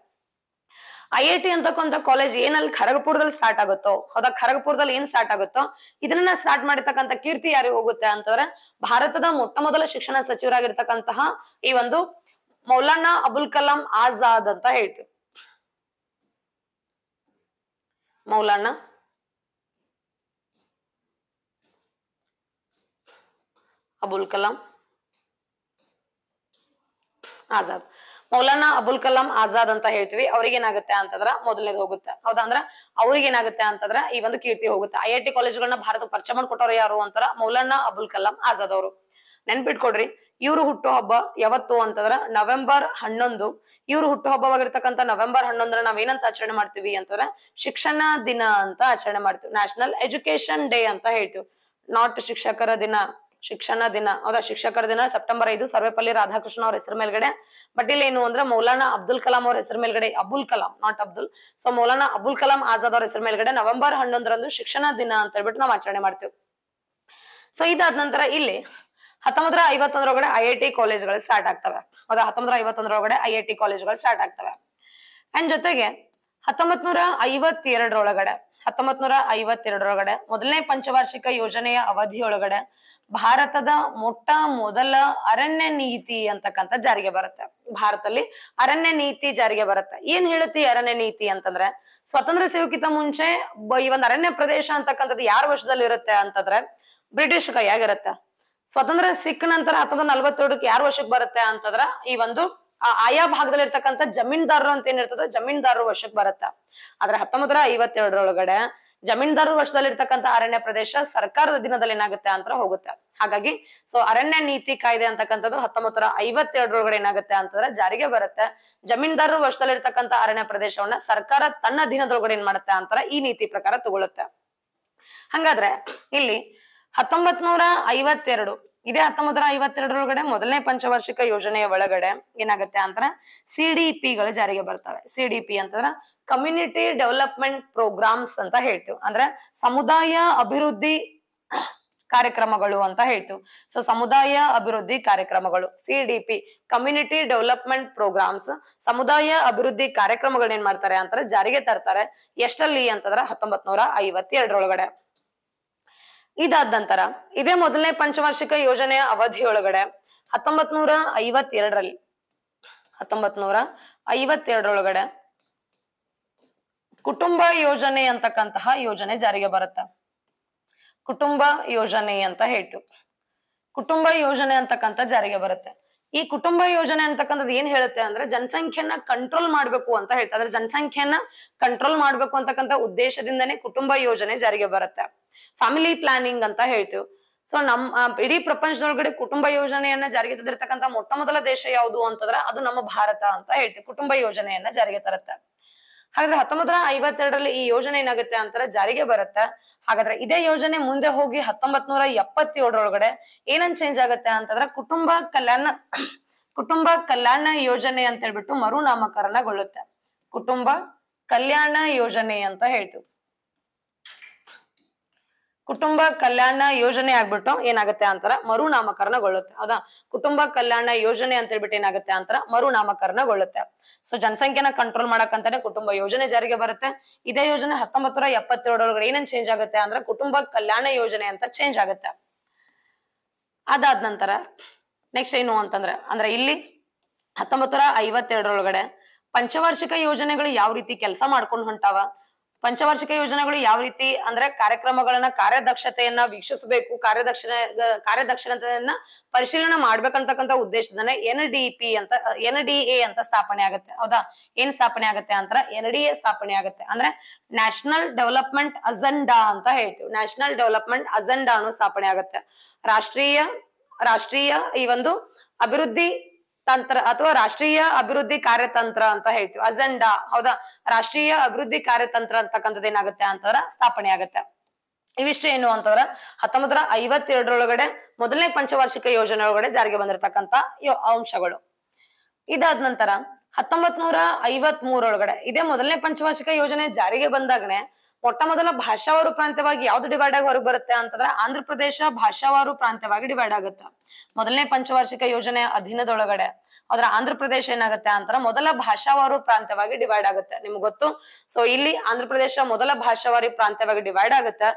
ಐ ಐ ಟಿ ಅಂತಕ್ಕಂಥ ಕಾಲೇಜ್ ಏನಲ್ಲಿ ಖರಗಪುರದಲ್ಲಿ ಸ್ಟಾರ್ಟ್ ಆಗುತ್ತೋ ಹೌದಾ ಖರಗಪುರದಲ್ಲಿ ಏನ್ ಸ್ಟಾರ್ಟ್ ಆಗುತ್ತೋ ಇದನ್ನ ಸ್ಟಾರ್ಟ್ ಮಾಡಿರ್ತಕ್ಕಂಥ ಕೀರ್ತಿ ಯಾರಿಗೆ ಹೋಗುತ್ತೆ ಅಂತಂದ್ರೆ ಭಾರತದ ಮೊಟ್ಟ ಮೊದಲ ಶಿಕ್ಷಣ ಸಚಿವರಾಗಿರ್ತಕ್ಕಂತಹ ಈ ಒಂದು ಮೌಲಾನಾ ಅಬುಲ್ ಕಲಾಂ ಆಜಾದ್ ಅಂತ ಹೇಳ್ತೀವಿ ಮೌಲಾನ ಅಬುಲ್ ಕಲಾಂ ಆಜಾದ್ ಮೌಲಾನಾ ಅಬುಲ್ ಕಲಾಂ ಆಜಾದ್ ಅಂತ ಹೇಳ್ತೀವಿ ಅವ್ರಿಗೇನಾಗುತ್ತೆ ಅಂತಂದ್ರ ಮೊದಲನೇದು ಹೋಗುತ್ತೆ ಹೌದಾ ಅಂದ್ರ ಅವ್ರಿಗೆ ಏನಾಗುತ್ತೆ ಅಂತಂದ್ರ ಈ ಒಂದು ಕೀರ್ತಿ ಹೋಗುತ್ತೆ ಐ ಐ ಟಿ ಕಾಲೇಜ್ಗಳನ್ನ ಭಾರತ ಪರಿಚಯ ಮಾಡಿಕೊಟ್ಟವ್ರು ಯಾರು ಅಂತಾರ ಮೌಲಾನಾ ಅಬುಲ್ ಕಲಾಂ ಆಜಾದ್ ಅವರು ನೆನ್ಪಿಟ್ಕೊಡ್ರಿ ಇವ್ರ ಹುಟ್ಟುಹಬ್ಬ ಯಾವತ್ತು ಅಂತಂದ್ರ ನವೆಂಬರ್ ಹನ್ನೊಂದು ಇವ್ರ ಹುಟ್ಟುಹಬ್ಬವಾಗಿರ್ತಕ್ಕಂಥ ನವೆಂಬರ್ ಹನ್ನೊಂದರ ನಾವೇನಂತ ಆಚರಣೆ ಮಾಡ್ತೀವಿ ಅಂತಂದ್ರ ಶಿಕ್ಷಣ ದಿನ ಅಂತ ಆಚರಣೆ ಮಾಡ್ತೀವಿ ನ್ಯಾಷನಲ್ ಎಜುಕೇಶನ್ ಡೇ ಅಂತ ಹೇಳ್ತೀವಿ ನಾಟ್ ಶಿಕ್ಷಕರ ದಿನ ಶಿಕ್ಷಣ ದಿನ ಹೌದಾ ಶಿಕ್ಷಕರ ದಿನ ಸೆಪ್ಟೆಂಬರ್ ಐದು ಸರ್ವೇಪಲ್ಲಿ ರಾಧಾಕೃಷ್ಣ ಅವ್ರ ಹೆಸರು ಮೇಲ್ಗಡೆ ಬಟ್ ಇಲ್ಲಿ ಏನು ಅಂದ್ರೆ ಮೌಲಾನಾ ಅಬ್ದುಲ್ ಕಲಾಂ ಅವ್ರ ಹೆಸರು ಮೇಲ್ಗಡೆ ಅಬುಲ್ ಕಲಾಂ ನಾಟ್ ಅಬ್ದುಲ್ ಸೊ ಮೌಲಾನಾ ಅಬ್ದುಲ್ ಕಲಾಂ ಆಜಾದ್ ಅವ್ರ ಹೆಸರು ಮೇಲ್ಗಡೆ ನವೆಂಬರ್ ಹನ್ನೊಂದರಂದು ಶಿಕ್ಷಣ ದಿನ ಅಂತ ಹೇಳ್ಬಿಟ್ಟು ನಾವು ಆಚರಣೆ ಮಾಡ್ತೇವೆ ಸೊ ಇದಾದ ನಂತರ ಇಲ್ಲಿ ಹತ್ತೊಂಬತ್ತರ ಐವತ್ತೊಂದರೊಳಗಡೆ ಐ ಐ ಟಿ ಕಾಲೇಜ್ಗಳು ಸ್ಟಾರ್ಟ್ ಆಗ್ತವೆ ಹೌದಾ ಹತ್ತೊಂಬತ್ತರ ಐವತ್ತೊಂದರೊಳಗಡೆ ಐ ಐ ಟಿ ಕಾಲೇಜ್ಗಳು ಸ್ಟಾರ್ಟ್ ಆಗ್ತವೆ ಅಂಡ್ ಜೊತೆಗೆ ಹತ್ತೊಂಬತ್ತನೂರ ಐವತ್ತೆರಡರೊಳಗಡೆ ಹತ್ತೊಂಬತ್ ನೂರ ಐವತ್ತೆರಡರೊಳಗಡೆ ಮೊದಲನೇ ಪಂಚವಾರ್ಷಿಕ ಯೋಜನೆಯ ಅವಧಿಯೊಳಗಡೆ ಭಾರತದ ಮೊಟ್ಟ ಮೊದಲ ಅರಣ್ಯ ನೀತಿ ಅಂತಕ್ಕಂಥ ಜಾರಿಗೆ ಬರುತ್ತೆ ಭಾರತದಲ್ಲಿ ಅರಣ್ಯ ನೀತಿ ಜಾರಿಗೆ ಬರುತ್ತೆ ಏನ್ ಹೇಳುತ್ತೆ ಅರಣ್ಯ ನೀತಿ ಅಂತಂದ್ರೆ ಸ್ವತಂತ್ರ ಸೇವಕಿತ ಮುಂಚೆ ಈ ಒಂದು ಅರಣ್ಯ ಪ್ರದೇಶ ಅಂತಕ್ಕಂಥದ್ದು ಯಾರ ವರ್ಷದಲ್ಲಿ ಇರುತ್ತೆ ಅಂತಂದ್ರೆ ಬ್ರಿಟಿಷ್ ಕೈಯಾಗಿರುತ್ತೆ ಸ್ವಾತಂತ್ರ್ಯ ಸಿಕ್ಕ ನಂತರ ಹತ್ತೊಂಬತ್ ನಲ್ವತ್ತೆರಡಕ್ಕೆ ಯಾರು ವರ್ಷಕ್ಕೆ ಬರುತ್ತೆ ಅಂತಂದ್ರ ಈ ಒಂದು ಆಯಾ ಭಾಗದಲ್ಲಿ ಇರ್ತಕ್ಕಂಥ ಜಮೀನ್ದಾರರು ಅಂತ ಏನಿರ್ತದೆ ಜಮೀನ್ದಾರರು ವರ್ಷಕ್ಕೆ ಬರುತ್ತೆ ಆದ್ರೆ ಹತ್ತೊಂಬತ್ತರ ಐವತ್ತೆರಡರೊಳಗಡೆ ಜಮೀನ್ದಾರರು ವರ್ಷದಲ್ಲಿ ಇರ್ತಕ್ಕಂತ ಅರಣ್ಯ ಪ್ರದೇಶ ಸರ್ಕಾರದ ದಿನದಲ್ಲಿ ಏನಾಗುತ್ತೆ ಅಂತ ಹೋಗುತ್ತೆ ಹಾಗಾಗಿ ಸೊ ಅರಣ್ಯ ನೀತಿ ಕಾಯ್ದೆ ಅಂತಕ್ಕಂಥದ್ದು ಹತ್ತೊಂಬತ್ತರ ಐವತ್ತೆರಡರೊಳಗಡೆ ಏನಾಗುತ್ತೆ ಅಂತಂದ್ರೆ ಜಾರಿಗೆ ಬರುತ್ತೆ ಜಮೀನ್ದಾರರು ವರ್ಷದಲ್ಲಿ ಇರ್ತಕ್ಕಂಥ ಅರಣ್ಯ ಪ್ರದೇಶವನ್ನ ಸರ್ಕಾರ ತನ್ನ ದಿನದೊಳಗಡೆ ಏನ್ ಮಾಡುತ್ತೆ ಅಂತಾರ ಈ ನೀತಿ ಪ್ರಕಾರ ತಗೊಳ್ಳುತ್ತೆ ಹಂಗಾದ್ರೆ ಇಲ್ಲಿ ಹತ್ತೊಂಬತ್ ನೂರ ಐವತ್ತೆರಡು ಇದೇ ಹತ್ತೊಂಬತ್ ನೂರ ಐವತ್ತೆರಡರೊಳಗಡೆ ಮೊದಲನೇ ಪಂಚವಾರ್ಷಿಕ ಯೋಜನೆಯ ಒಳಗಡೆ ಏನಾಗುತ್ತೆ ಅಂತಂದ್ರೆ ಸಿ ಡಿ ಜಾರಿಗೆ ಬರ್ತವೆ ಸಿ ಡಿ ಪಿ ಅಂತಂದ್ರ ಕಮ್ಯುನಿಟಿ ಡೆವಲಪ್ಮೆಂಟ್ ಪ್ರೋಗ್ರಾಮ್ಸ್ ಅಂತ ಹೇಳ್ತೀವಿ ಅಂದ್ರೆ ಸಮುದಾಯ ಅಭಿವೃದ್ಧಿ ಕಾರ್ಯಕ್ರಮಗಳು ಅಂತ ಹೇಳ್ತೀವಿ ಸೊ ಸಮುದಾಯ ಅಭಿವೃದ್ಧಿ ಕಾರ್ಯಕ್ರಮಗಳು C D P community development programs ಸಮುದಾಯ ಅಭಿವೃದ್ಧಿ ಕಾರ್ಯಕ್ರಮಗಳು ಏನ್ ಮಾಡ್ತಾರೆ ಅಂತಂದ್ರೆ ಜಾರಿಗೆ ತರ್ತಾರೆ ಎಷ್ಟಲ್ಲಿ ಅಂತಂದ್ರೆ ಹತ್ತೊಂಬತ್ ನೂರ ಐವತ್ತೆರಡರೊಳಗಡೆ ಇದಾದ ನಂತರ ಇದೇ ಮೊದಲನೇ ಪಂಚವಾರ್ಷಿಕ ಯೋಜನೆಯ ಅವಧಿಯೊಳಗಡೆ ಹತ್ತೊಂಬತ್ ನೂರ ಐವತ್ತೆರಡರಲ್ಲಿ ಹತ್ತೊಂಬತ್ ನೂರ ಐವತ್ತೆರಡರೊಳಗಡೆ ಕುಟುಂಬ ಯೋಜನೆ ಅಂತಕ್ಕಂತಹ ಯೋಜನೆ ಜಾರಿಗೆ ಬರುತ್ತೆ ಕುಟುಂಬ ಯೋಜನೆ ಅಂತ ಹೇಳ್ತು ಕುಟುಂಬ ಯೋಜನೆ ಅಂತಕ್ಕಂತ ಜಾರಿಗೆ ಬರುತ್ತೆ ಈ ಕುಟುಂಬ ಯೋಜನೆ ಅಂತಕ್ಕಂಥದ್ದು ಏನ್ ಹೇಳುತ್ತೆ ಅಂದ್ರೆ ಜನಸಂಖ್ಯೆಯನ್ನ ಕಂಟ್ರೋಲ್ ಮಾಡ್ಬೇಕು ಅಂತ ಹೇಳ್ತಾ ಅಂದ್ರೆ ಜನಸಂಖ್ಯೆಯನ್ನ ಕಂಟ್ರೋಲ್ ಮಾಡ್ಬೇಕು ಅಂತಕ್ಕಂಥ ಉದ್ದೇಶದಿಂದನೇ ಕುಟುಂಬ ಯೋಜನೆ ಜಾರಿಗೆ ಬರುತ್ತೆ ಫ್ಯಾಮಿಲಿ ಪ್ಲಾನಿಂಗ್ ಅಂತ ಹೇಳ್ತೀವಿ ಸೊ ನಮ್ಮ ಇಡೀ ಪ್ರಪಂಚದೊಳಗಡೆ ಕುಟುಂಬ ಯೋಜನೆಯನ್ನ ಜಾರಿಗೆ ತಂದಿರತಕ್ಕಂತ ಮೊಟ್ಟ ಮೊದಲ ದೇಶ ಯಾವುದು ಅಂತಂದ್ರೆ ಅದು ನಮ್ಮ ಭಾರತ ಅಂತ ಹೇಳ್ತೀವಿ ಕುಟುಂಬ ಯೋಜನೆಯನ್ನ ಜಾರಿಗೆ ತರುತ್ತೆ ಹಾಗಾದ್ರೆ ಹತ್ತೊಂಬತ್ತರ ಐವತ್ತೆರಡರಲ್ಲಿ ಈ ಯೋಜನೆ ಏನಾಗುತ್ತೆ ಅಂತಾರೆ ಜಾರಿಗೆ ಬರುತ್ತೆ ಹಾಗಾದ್ರೆ ಇದೇ ಯೋಜನೆ ಮುಂದೆ ಹೋಗಿ ಹತ್ತೊಂಬತ್ ನೂರ ಎಪ್ಪತ್ತೇಳರೊಳಗಡೆ ಏನನ್ ಚೇಂಜ್ ಆಗುತ್ತೆ ಅಂತಂದ್ರೆ ಕುಟುಂಬ ಕಲ್ಯಾಣ ಕುಟುಂಬ ಕಲ್ಯಾಣ ಯೋಜನೆ ಅಂತ ಹೇಳ್ಬಿಟ್ಟು ನಾಮಕರಣಗೊಳ್ಳುತ್ತೆ ಕುಟುಂಬ ಕಲ್ಯಾಣ ಯೋಜನೆ ಅಂತ ಹೇಳ್ತೀವಿ ಕುಟುಂಬ ಕಲ್ಯಾಣ ಯೋಜನೆ ಆಗ್ಬಿಟ್ಟು ಏನಾಗುತ್ತೆ ಅಂತಾರ ಮರು ನಾಮಕರಣಗೊಳ್ಳುತ್ತೆ ಹೌದಾ ಕುಟುಂಬ ಕಲ್ಯಾಣ ಯೋಜನೆ ಅಂತ ಹೇಳ್ಬಿಟ್ಟು ಏನಾಗುತ್ತೆ ಅಂತಾರ ಮರು ನಾಮಕರಣಗೊಳ್ಳುತ್ತೆ ಸೊ ಜನಸಂಖ್ಯೆನ ಕಂಟ್ರೋಲ್ ಮಾಡಕ್ಕಂತಾನೆ ಕುಟುಂಬ ಯೋಜನೆ ಜಾರಿಗೆ ಬರುತ್ತೆ ಇದೇ ಯೋಜನೆ ಹತ್ತೊಂಬತ್ತು ನೂರ ಎಪ್ಪತ್ತೇಳರೊಳಗಡೆ ಏನೇನ್ ಚೇಂಜ್ ಆಗುತ್ತೆ ಅಂದ್ರೆ ಕುಟುಂಬ ಕಲ್ಯಾಣ ಯೋಜನೆ ಅಂತ ಚೇಂಜ್ ಆಗುತ್ತೆ ಅದಾದ ನಂತರ ನೆಕ್ಸ್ಟ್ ಏನು ಅಂತಂದ್ರೆ ಅಂದ್ರೆ ಇಲ್ಲಿ ಹತ್ತೊಂಬತ್ತು ನೂರ ಐವತ್ತೆರಡರೊಳಗಡೆ ಪಂಚವಾರ್ಷಿಕ ಯೋಜನೆಗಳು ಯಾವ ರೀತಿ ಕೆಲಸ ಮಾಡ್ಕೊಂಡು ಹೊಂಟಾವ ಪಂಚವಾರ್ಷಿಕ ಯೋಜನೆಗಳು ಯಾವ ರೀತಿ ಅಂದ್ರೆ ಕಾರ್ಯಕ್ರಮಗಳನ್ನ ಕಾರ್ಯದಕ್ಷತೆಯನ್ನ ವೀಕ್ಷಿಸಬೇಕು ಕಾರ್ಯದಕ್ಷ ಕಾರ್ಯದಕ್ಷತೆಯನ್ನ ಪರಿಶೀಲನೆ ಮಾಡ್ಬೇಕಂತಕ್ಕಂತ ಉದ್ದೇಶದಿಂದ ಎನ್ ಡಿ ಪಿ ಅಂತ ಎನ್ ಡಿ ಎ ಅಂತ ಸ್ಥಾಪನೆ ಆಗುತ್ತೆ ಹೌದಾ ಏನ್ ಸ್ಥಾಪನೆ ಆಗುತ್ತೆ ಅಂತ ಎನ್ ಡಿ ಎ ಸ್ಥಾಪನೆ ಆಗುತ್ತೆ ಅಂದ್ರೆ ನ್ಯಾಷನಲ್ ಡೆವಲಪ್ಮೆಂಟ್ ಅಜೆಂಡಾ ಅಂತ ಹೇಳ್ತೀವಿ ನ್ಯಾಷನಲ್ ಡೆವಲಪ್ಮೆಂಟ್ ಅಜೆಂಡಾ ಸ್ಥಾಪನೆ ಆಗುತ್ತೆ ರಾಷ್ಟ್ರೀಯ ರಾಷ್ಟ್ರೀಯ ಈ ಒಂದು ಅಭಿವೃದ್ಧಿ ತಂತ್ರ ಅಥವಾ ರಾಷ್ಟ್ರೀಯ ಅಭಿವೃದ್ಧಿ ಕಾರ್ಯತಂತ್ರ ಅಂತ ಹೇಳ್ತೀವಿ ಅಜೆಂಡಾ ಹೌದಾ ರಾಷ್ಟ್ರೀಯ ಅಭಿವೃದ್ಧಿ ಕಾರ್ಯತಂತ್ರ ಅಂತಕ್ಕಂಥದ್ದು ಏನಾಗುತ್ತೆ ಅಂತಂದ್ರ ಸ್ಥಾಪನೆ ಆಗುತ್ತೆ ಇವಿಷ್ಟು ಏನು ಅಂತಂದ್ರ ಹತ್ತೊಂಬತ್ತರ ಐವತ್ತೆರಡರೊಳಗಡೆ ಮೊದಲನೇ ಪಂಚವಾರ್ಷಿಕ ಯೋಜನೆ ಒಳಗಡೆ ಜಾರಿಗೆ ಬಂದಿರತಕ್ಕಂತ ಅಂಶಗಳು ಇದಾದ ನಂತರ ಹತ್ತೊಂಬತ್ ನೂರ ಐವತ್ ಮೂರೊಳಗಡೆ ಇದೇ ಮೊದಲನೇ ಪಂಚವಾರ್ಷಿಕ ಯೋಜನೆ ಜಾರಿಗೆ ಬಂದಾಗನೆ ಮೊಟ್ಟ ಮೊದಲ ಭಾಷಾವಾರು ಪ್ರಾಂತ್ಯವಾಗಿ ಯಾವ್ದು ಡಿವೈಡ್ ಆಗಿ ಹೊರಗೆ ಬರುತ್ತೆ ಅಂತಂದ್ರೆ ಆಂಧ್ರ ಪ್ರದೇಶ ಭಾಷಾವಾರು ಪ್ರಾಂತ್ಯವಾಗಿ ಡಿವೈಡ್ ಆಗುತ್ತೆ ಮೊದಲನೇ ಪಂಚವಾರ್ಷಿಕ ಯೋಜನೆ ಅಧೀನದೊಳಗಡೆ ಆದ್ರ ಆಂಧ್ರ ಪ್ರದೇಶ ಏನಾಗುತ್ತೆ ಅಂತಾರ ಮೊದಲ ಭಾಷಾವಾರು ಪ್ರಾಂತ್ಯವಾಗಿ ಡಿವೈಡ್ ಆಗುತ್ತೆ ನಿಮ್ಗೆ ಗೊತ್ತು ಸೊ ಇಲ್ಲಿ ಆಂಧ್ರ ಪ್ರದೇಶ ಮೊದಲ ಭಾಷಾವಾರಿ ಪ್ರಾಂತ್ಯವಾಗಿ ಡಿವೈಡ್ ಆಗುತ್ತೆ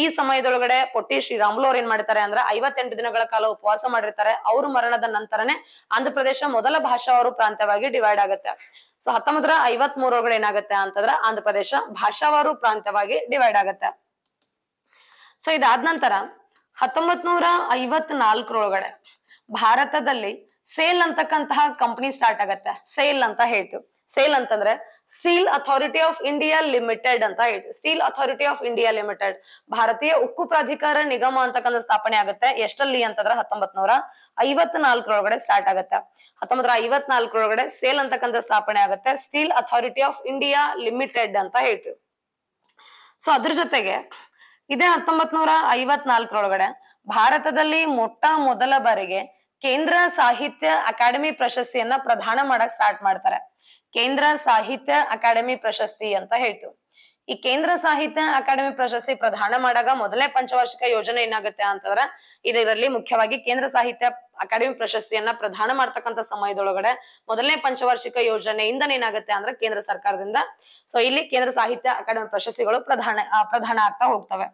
ಈ ಸಮಯದೊಳಗಡೆ ಪೊಟ್ಟಿ ಶ್ರೀರಾಮುಲು ಅವ್ರು ಏನ್ ಮಾಡ್ತಾರೆ ಅಂದ್ರೆ ಐವತ್ತೆಂಟು ದಿನಗಳ ಕಾಲ ಉಪವಾಸ ಮಾಡಿರ್ತಾರೆ ಅವ್ರ ಮರಣದ ನಂತರನೇ ಆಂಧ್ರ ಪ್ರದೇಶ ಮೊದಲ ಭಾಷಾವಾರು ಪ್ರಾಂತ್ಯವಾಗಿ ಡಿವೈಡ್ ಆಗುತ್ತೆ ಸೊ ಹತ್ತೊಂಬತ್ತರ ಐವತ್ ಮೂರೊಳಗಡೆ ಏನಾಗುತ್ತೆ ಅಂತಂದ್ರೆ ಆಂಧ್ರ ಪ್ರದೇಶ ಭಾಷಾವಾರು ಪ್ರಾಂತ್ಯವಾಗಿ ಡಿವೈಡ್ ಆಗತ್ತೆ ಸೊ ಇದಾದ ನಂತರ ಹತ್ತೊಂಬತ್ ನೂರ ಐವತ್ ನಾಲ್ಕರೊಳಗಡೆ ಭಾರತದಲ್ಲಿ ಸೇಲ್ ಅಂತಕ್ಕಂತಹ ಕಂಪನಿ ಸ್ಟಾರ್ಟ್ ಆಗತ್ತೆ ಸೇಲ್ ಅಂತ ಹೇಳ್ತೀವಿ ಸೇಲ್ ಅಂತಂದ್ರೆ steel authority of India limited ಅಂತ ಹೇಳ್ತೀವಿ steel authority of India limited ಭಾರತೀಯ ಉಕ್ಕು ಪ್ರಾಧಿಕಾರ ನಿಗಮ ಅಂತಕ್ಕಂಥ ಸ್ಥಾಪನೆ ಆಗುತ್ತೆ ಎಷ್ಟಲ್ಲಿ ಅಂತಂದ್ರೆ ಹತ್ತೊಂಬತ್ ನೂರ ಐವತ್ನಾಲ್ಕರೊಳಗಡೆ ಸ್ಟಾರ್ಟ್ ಆಗುತ್ತೆ ಹತ್ತೊಂಬತ್ತರ ಐವತ್ನಾಲ್ಕರೊಳಗಡೆ ಸೇಲ್ ಅಂತಕ್ಕಂಥ ಸ್ಥಾಪನೆ ಆಗುತ್ತೆ steel authority of India limited ಅಂತ ಹೇಳ್ತೀವಿ ಸೊ ಅದ್ರ ಜೊತೆಗೆ ಇದೇ ಹತ್ತೊಂಬತ್ ನೂರ ಐವತ್ನಾಲ್ಕರೊಳಗಡೆ ಭಾರತದಲ್ಲಿ ಮೊಟ್ಟ ಮೊದಲ ಬಾರಿಗೆ ಕೇಂದ್ರ ಸಾಹಿತ್ಯ ಅಕಾಡೆಮಿ ಪ್ರಶಸ್ತಿಯನ್ನ ಪ್ರದಾನ ಮಾಡಕ್ ಸ್ಟಾರ್ಟ್ ಮಾಡ್ತಾರೆ ಕೇಂದ್ರ ಸಾಹಿತ್ಯ ಅಕಾಡೆಮಿ ಪ್ರಶಸ್ತಿ ಅಂತ ಹೇಳ್ತು ಈ ಕೇಂದ್ರ ಸಾಹಿತ್ಯ ಅಕಾಡೆಮಿ ಪ್ರಶಸ್ತಿ ಪ್ರದಾನ ಮಾಡಾಗ ಮೊದಲೇ ಪಂಚವಾರ್ಷಿಕ ಯೋಜನೆ ಏನಾಗುತ್ತೆ ಅಂತಂದ್ರೆ ಇದರಲ್ಲಿ ಮುಖ್ಯವಾಗಿ ಕೇಂದ್ರ ಸಾಹಿತ್ಯ ಅಕಾಡೆಮಿ ಪ್ರಶಸ್ತಿಯನ್ನ ಪ್ರದಾನ ಮಾಡ್ತಕ್ಕಂತ ಸಮಯದೊಳಗಡೆ ಮೊದಲನೇ ಪಂಚವಾರ್ಷಿಕ ಯೋಜನೆಯಿಂದ ಏನಾಗುತ್ತೆ ಅಂದ್ರೆ ಕೇಂದ್ರ ಸರ್ಕಾರದಿಂದ ಸೊ ಇಲ್ಲಿ ಕೇಂದ್ರ ಸಾಹಿತ್ಯ ಅಕಾಡೆಮಿ ಪ್ರಶಸ್ತಿಗಳು ಪ್ರಧಾನ ಪ್ರಧಾನ ಆಗ್ತಾ ಹೋಗ್ತವೆ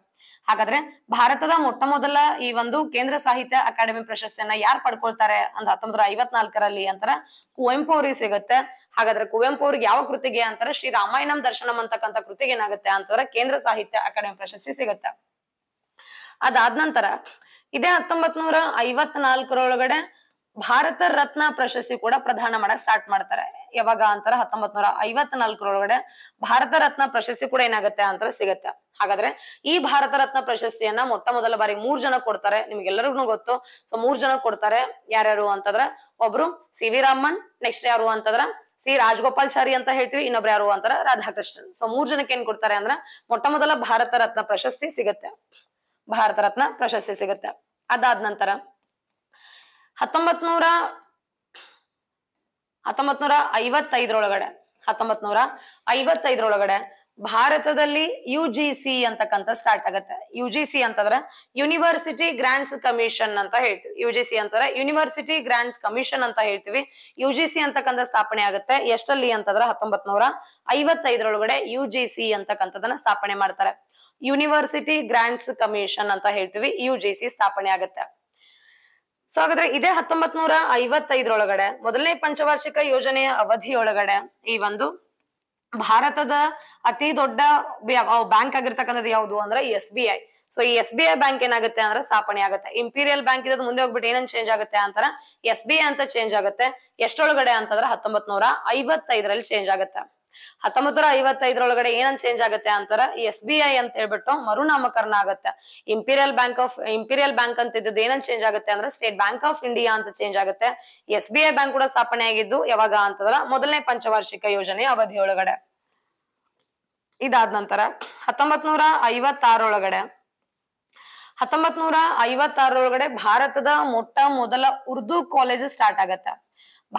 ಹಾಗಾದ್ರೆ ಭಾರತದ ಮೊಟ್ಟ ಮೊದಲ ಈ ಒಂದು ಕೇಂದ್ರ ಸಾಹಿತ್ಯ ಅಕಾಡೆಮಿ ಪ್ರಶಸ್ತಿಯನ್ನ ಯಾರು ಪಡ್ಕೊಳ್ತಾರೆ ಅಂದ್ರೆ ಹತ್ತೊಂಬತ್ತು ಐವತ್ನಾಲ್ಕರಲ್ಲಿ ಅಂತಾರ ಕುವೆಂಪು ಅವ್ರಿಗೆ ಸಿಗುತ್ತೆ ಹಾಗಾದ್ರೆ ಕುವೆಂಪು ಅವ್ರಿಗೆ ಯಾವ ಕೃತಿಗೆ ಅಂತಾರೆ ಶ್ರೀ ರಾಮಾಯಣಂ ದರ್ಶನಂ ಅಂತಕ್ಕಂಥ ಕೃತಿಗೆ ಏನಾಗುತ್ತೆ ಅಂತಂದ್ರೆ ಕೇಂದ್ರ ಸಾಹಿತ್ಯ ಅಕಾಡೆಮಿ ಪ್ರಶಸ್ತಿ ಸಿಗುತ್ತೆ ಅದಾದ ನಂತರ ಇದೇ ಹತ್ತೊಂಬತ್ ನೂರ ಐವತ್ನಾಲ್ಕರೊಳಗಡೆ ಭಾರತ ರತ್ನ ಪ್ರಶಸ್ತಿ ಕೂಡ ಪ್ರದಾನ ಮಾಡಕ್ ಸ್ಟಾರ್ಟ್ ಮಾಡ್ತಾರೆ ಯಾವಾಗ ಅಂತಾರ ಹತ್ತೊಂಬತ್ ನೂರ ನಾಲ್ಕರೊಳಗಡೆ ಭಾರತ ರತ್ನ ಪ್ರಶಸ್ತಿ ಕೂಡ ಏನಾಗುತ್ತೆ ಅಂತ ಸಿಗತ್ತೆ ಹಾಗಾದ್ರೆ ಈ ಭಾರತ ರತ್ನ ಪ್ರಶಸ್ತಿಯನ್ನ ಮೊಟ್ಟ ಮೊದಲ ಬಾರಿ ಮೂರ್ ಜನ ಕೊಡ್ತಾರೆ ನಿಮ್ಗೆಲ್ಲರಿಗೂ ಗೊತ್ತು ಸೊ ಮೂರ್ ಜನ ಕೊಡ್ತಾರೆ ಯಾರ್ಯಾರು ಅಂತಂದ್ರ ಒಬ್ರು ಸಿ ವಿ ರಾಮನ್ ನೆಕ್ಸ್ಟ್ ಯಾರು ಅಂತಂದ್ರ ಸಿ ರಾಜಗೋಪಾಲ್ಚಾರಿ ಅಂತ ಹೇಳ್ತೀವಿ ಇನ್ನೊಬ್ರು ಯಾರು ಅಂತಾರ ರಾಧಾಕೃಷ್ಣನ್ ಸೊ ಮೂರ್ ಜನಕ್ಕೆ ಏನ್ ಕೊಡ್ತಾರೆ ಅಂದ್ರ ಮೊಟ್ಟ ಮೊದಲ ಭಾರತ ರತ್ನ ಪ್ರಶಸ್ತಿ ಸಿಗತ್ತೆ ಭಾರತ ರತ್ನ ಪ್ರಶಸ್ತಿ ಸಿಗತ್ತೆ ಅದಾದ ನಂತರ ಹತ್ತೊಂಬತ್ ನೂರ ಹತ್ತೊಂಬತ್ ನೂರ ಐವತ್ತೈದರೊಳಗಡೆ ಹತ್ತೊಂಬತ್ ನೂರ ಐವತ್ತೈದರೊಳಗಡೆ ಭಾರತದಲ್ಲಿ ಯು ಜಿ ಸಿ ಅಂತಕ್ಕಂಥ ಸ್ಟಾರ್ಟ್ ಆಗತ್ತೆ ಯು ಜಿ ಸಿ ಅಂತಂದ್ರೆ ಯೂನಿವರ್ಸಿಟಿ ಗ್ರಾಂಟ್ಸ್ ಕಮಿಷನ್ ಅಂತ ಹೇಳ್ತೀವಿ ಯು ಜಿ ಸಿ ಅಂತಂದ್ರೆ ಯೂನಿವರ್ಸಿಟಿ ಗ್ರಾಂಟ್ಸ್ ಕಮಿಷನ್ ಅಂತ ಹೇಳ್ತೀವಿ ಯು ಜಿ ಸಿ ಅಂತಕ್ಕಂಥ ಸ್ಥಾಪನೆ ಆಗುತ್ತೆ ಎಷ್ಟಲ್ಲಿ ಅಂತಂದ್ರೆ ಹತ್ತೊಂಬತ್ ನೂರ ಐವತ್ತೈದರೊಳಗಡೆ ಯು ಜಿ ಸಿ ಅಂತಕ್ಕಂಥದನ್ನ ಸ್ಥಾಪನೆ ಮಾಡ್ತಾರೆ ಯೂನಿವರ್ಸಿಟಿ ಗ್ರಾಂಟ್ಸ್ ಕಮಿಷನ್ ಅಂತ ಹೇಳ್ತೀವಿ ಯು ಜಿ ಸಿ ಸ್ಥಾಪನೆ ಆಗುತ್ತೆ ಸೊ ಹಾಗಾದ್ರೆ ಇದೇ ಹತ್ತೊಂಬತ್ ನೂರ ಐವತ್ತೈದರೊಳಗಡೆ ಮೊದಲನೇ ಪಂಚವಾರ್ಷಿಕ ಯೋಜನೆಯ ಅವಧಿಯೊಳಗಡೆ ಈ ಒಂದು ಭಾರತದ ಅತಿ ದೊಡ್ಡ ಬ್ಯಾಂಕ್ ಆಗಿರ್ತಕ್ಕಂಥದ್ದು ಯಾವುದು ಅಂದ್ರೆ ಎಸ್ ಬಿ ಐ ಸೊ ಈ ಎಸ್ ಬಿ ಐ ಬ್ಯಾಂಕ್ ಏನಾಗುತ್ತೆ ಅಂದ್ರೆ ಸ್ಥಾಪನೆ ಆಗುತ್ತೆ ಇಂಪೀರಿಯಲ್ ಬ್ಯಾಂಕ್ ಇರೋದು ಮುಂದೆ ಹೋಗ್ಬಿಟ್ಟು ಏನೇನು ಚೇಂಜ್ ಆಗುತ್ತೆ ಅಂತಾರ ಎಸ್ ಬಿ ಐ ಅಂತ ಚೇಂಜ್ ಆಗುತ್ತೆ ಎಷ್ಟೊಳಗಡೆ ಅಂತಂದ್ರೆ ಹತ್ತೊಂಬತ್ ನೂರ ಐವತ್ತೈದರಲ್ಲಿ ಚೇಂಜ್ ಆಗುತ್ತೆ ಹತ್ತೊಂಬತ್ತರ ಐವತ್ತೈದರೊಳಗಡೆ ಏನಂತ ಚೇಂಜ್ ಆಗುತ್ತೆ ಅಂತಾರ ಎಸ್ ಬಿ ಐ ಅಂತ ಹೇಳ್ಬಿಟ್ಟು ಮರುನಾಮಕರಣ ಆಗುತ್ತೆ imperial bank of imperial bank ಅಂತ ಇದ್ದು ಏನಂತ ಚೇಂಜ್ ಆಗುತ್ತೆ ಅಂದ್ರೆ ಸ್ಟೇಟ್ ಬ್ಯಾಂಕ್ ಆಫ್ ಇಂಡಿಯಾ ಅಂತ ಚೇಂಜ್ ಆಗುತ್ತೆ ಎಸ್ ಬಿ ಐ ಬ್ಯಾಂಕ್ ಕೂಡ ಸ್ಥಾಪನೆ ಆಗಿದ್ದು ಯಾವಾಗ ಅಂತಂದ್ರ ಮೊದಲನೇ ಪಂಚವಾರ್ಷಿಕ ಯೋಜನೆ ಅವಧಿಯೊಳಗಡೆ ಇದಾದ ನಂತರ ಹತ್ತೊಂಬತ್ ನೂರ ಐವತ್ತಾರೊಳಗಡೆ ಹತ್ತೊಂಬತ್ ನೂರ ಐವತ್ತಾರೊಳಗಡೆ ಭಾರತದ ಮೊಟ್ಟ ಮೊದಲ ಉರ್ದು ಕಾಲೇಜ್ ಸ್ಟಾರ್ಟ್ ಆಗತ್ತೆ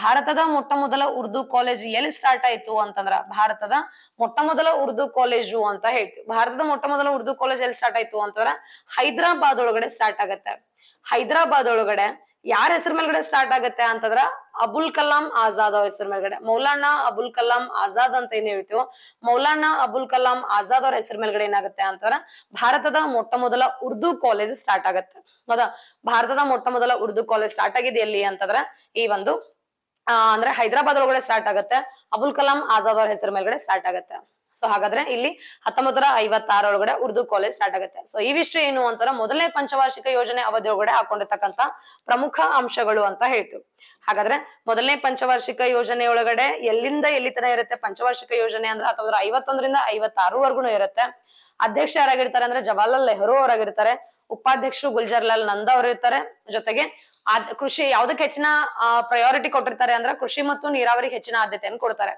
ಭಾರತದ ಮೊಟ್ಟ ಮೊದಲ ಉರ್ದು ಕಾಲೇಜ್ ಎಲ್ಲಿ ಸ್ಟಾರ್ಟ್ ಆಯ್ತು ಅಂತಂದ್ರ ಭಾರತದ ಮೊಟ್ಟ ಮೊದಲ ಉರ್ದು ಕಾಲೇಜು ಅಂತ ಹೇಳ್ತೀವಿ ಭಾರತದ ಮೊಟ್ಟ ಮೊದಲ ಉರ್ದು ಕಾಲೇಜ್ ಎಲ್ಲಿ ಸ್ಟಾರ್ಟ್ ಆಯ್ತು ಅಂತಂದ್ರ ಹೈದರಾಬಾದ್ ಒಳಗಡೆ ಸ್ಟಾರ್ಟ್ ಆಗತ್ತೆ ಹೈದರಾಬಾದ್ ಒಳಗಡೆ ಯಾರ ಹೆಸರು ಮೇಲ್ಗಡೆ ಸ್ಟಾರ್ಟ್ ಆಗತ್ತೆ ಅಂತಂದ್ರ ಅಬುಲ್ ಕಲಾಂ ಆಜಾದ್ ಅವ್ರ ಹೆಸರು ಮೇಲ್ಗಡೆ ಮೌಲಾನಾ ಅಬುಲ್ ಕಲಾಂ ಆಜಾದ್ ಅಂತ ಏನ್ ಹೇಳ್ತೀವೋ ಮೌಲಾನಾ ಅಬುಲ್ ಕಲಾಂ ಆಜಾದ್ ಅವ್ರ ಹೆಸರು ಮೇಲ್ಗಡೆ ಏನಾಗುತ್ತೆ ಅಂತಂದ್ರ ಭಾರತದ ಮೊಟ್ಟ ಮೊದಲ ಉರ್ದು ಕಾಲೇಜ್ ಸ್ಟಾರ್ಟ್ ಆಗತ್ತೆ ಹೌದಾ ಭಾರತದ ಮೊಟ್ಟ ಮೊದಲ ಉರ್ದು ಕಾಲೇಜ್ ಸ್ಟಾರ್ಟ್ ಆಗಿದೆ ಎಲ್ಲಿ ಅಂತಂದ್ರ ಈ ಒಂದು ಅಂದ್ರೆ ಹೈದರಾಬಾದ್ ಒಳಗಡೆ ಸ್ಟಾರ್ಟ್ ಆಗುತ್ತೆ ಅಬುಲ್ ಕಲಾಂ ಆಜಾದ್ ಅವರ ಹೆಸರ ಮೇಲ್ಗಡೆ ಸ್ಟಾರ್ಟ್ ಆಗುತ್ತೆ ಸೊ ಹಾಗಾದ್ರೆ ಇಲ್ಲಿ ಹತ್ತೊಂಬತ್ತರ ಐವತ್ತಾರ ಒಳಗಡೆ ಉರ್ದು ಕಾಲೇಜ್ ಸ್ಟಾರ್ಟ್ ಆಗುತ್ತೆ ಸೊ ಇವಿಷ್ಟು ಏನು ಅಂತಾರ ಮೊದಲನೇ ಪಂಚವಾರ್ಷಿಕ ಯೋಜನೆ ಅವಧಿ ಒಳಗಡೆ ಹಾಕೊಂಡಿರ್ತಕ್ಕಂತ ಪ್ರಮುಖ ಅಂಶಗಳು ಅಂತ ಹೇಳ್ತೀವಿ ಹಾಗಾದ್ರೆ ಮೊದಲನೇ ಪಂಚವಾರ್ಷಿಕ ಯೋಜನೆ ಒಳಗಡೆ ಎಲ್ಲಿಂದ ಎಲ್ಲಿ ತನ ಇರುತ್ತೆ ಪಂಚವಾರ್ಷಿಕ ಯೋಜನೆ ಅಂದ್ರೆ ಹತ್ತೊಂಬತ್ತರ ಐವತ್ತೊಂದರಿಂದ ಐವತ್ತಾರು ವರ್ಗುನು ಇರುತ್ತೆ ಅಧ್ಯಕ್ಷ ಯಾರಾಗಿರ್ತಾರೆ ಅಂದ್ರೆ ಜವಾಹರ್ಲಾಲ್ ನೆಹರು ಅವರಾಗಿರ್ತಾರೆ ಉಪಾಧ್ಯಕ್ಷರು ಗುಲ್ಜಾರ್ ಲಾಲ್ ನಂದ ಅವರು ಇರ್ತಾರೆ ಜೊತೆಗೆ ಅದ್ ಕೃಷಿ ಯಾವ್ದಕ್ ಹೆಚ್ಚಿನ ಪ್ರಯಾರಿಟಿ ಕೊಟ್ಟಿರ್ತಾರೆ ಅಂದ್ರೆ ಕೃಷಿ ಮತ್ತು ನೀರಾವರಿಗೆ ಹೆಚ್ಚಿನ ಆದ್ಯತೆಯನ್ನು ಕೊಡ್ತಾರೆ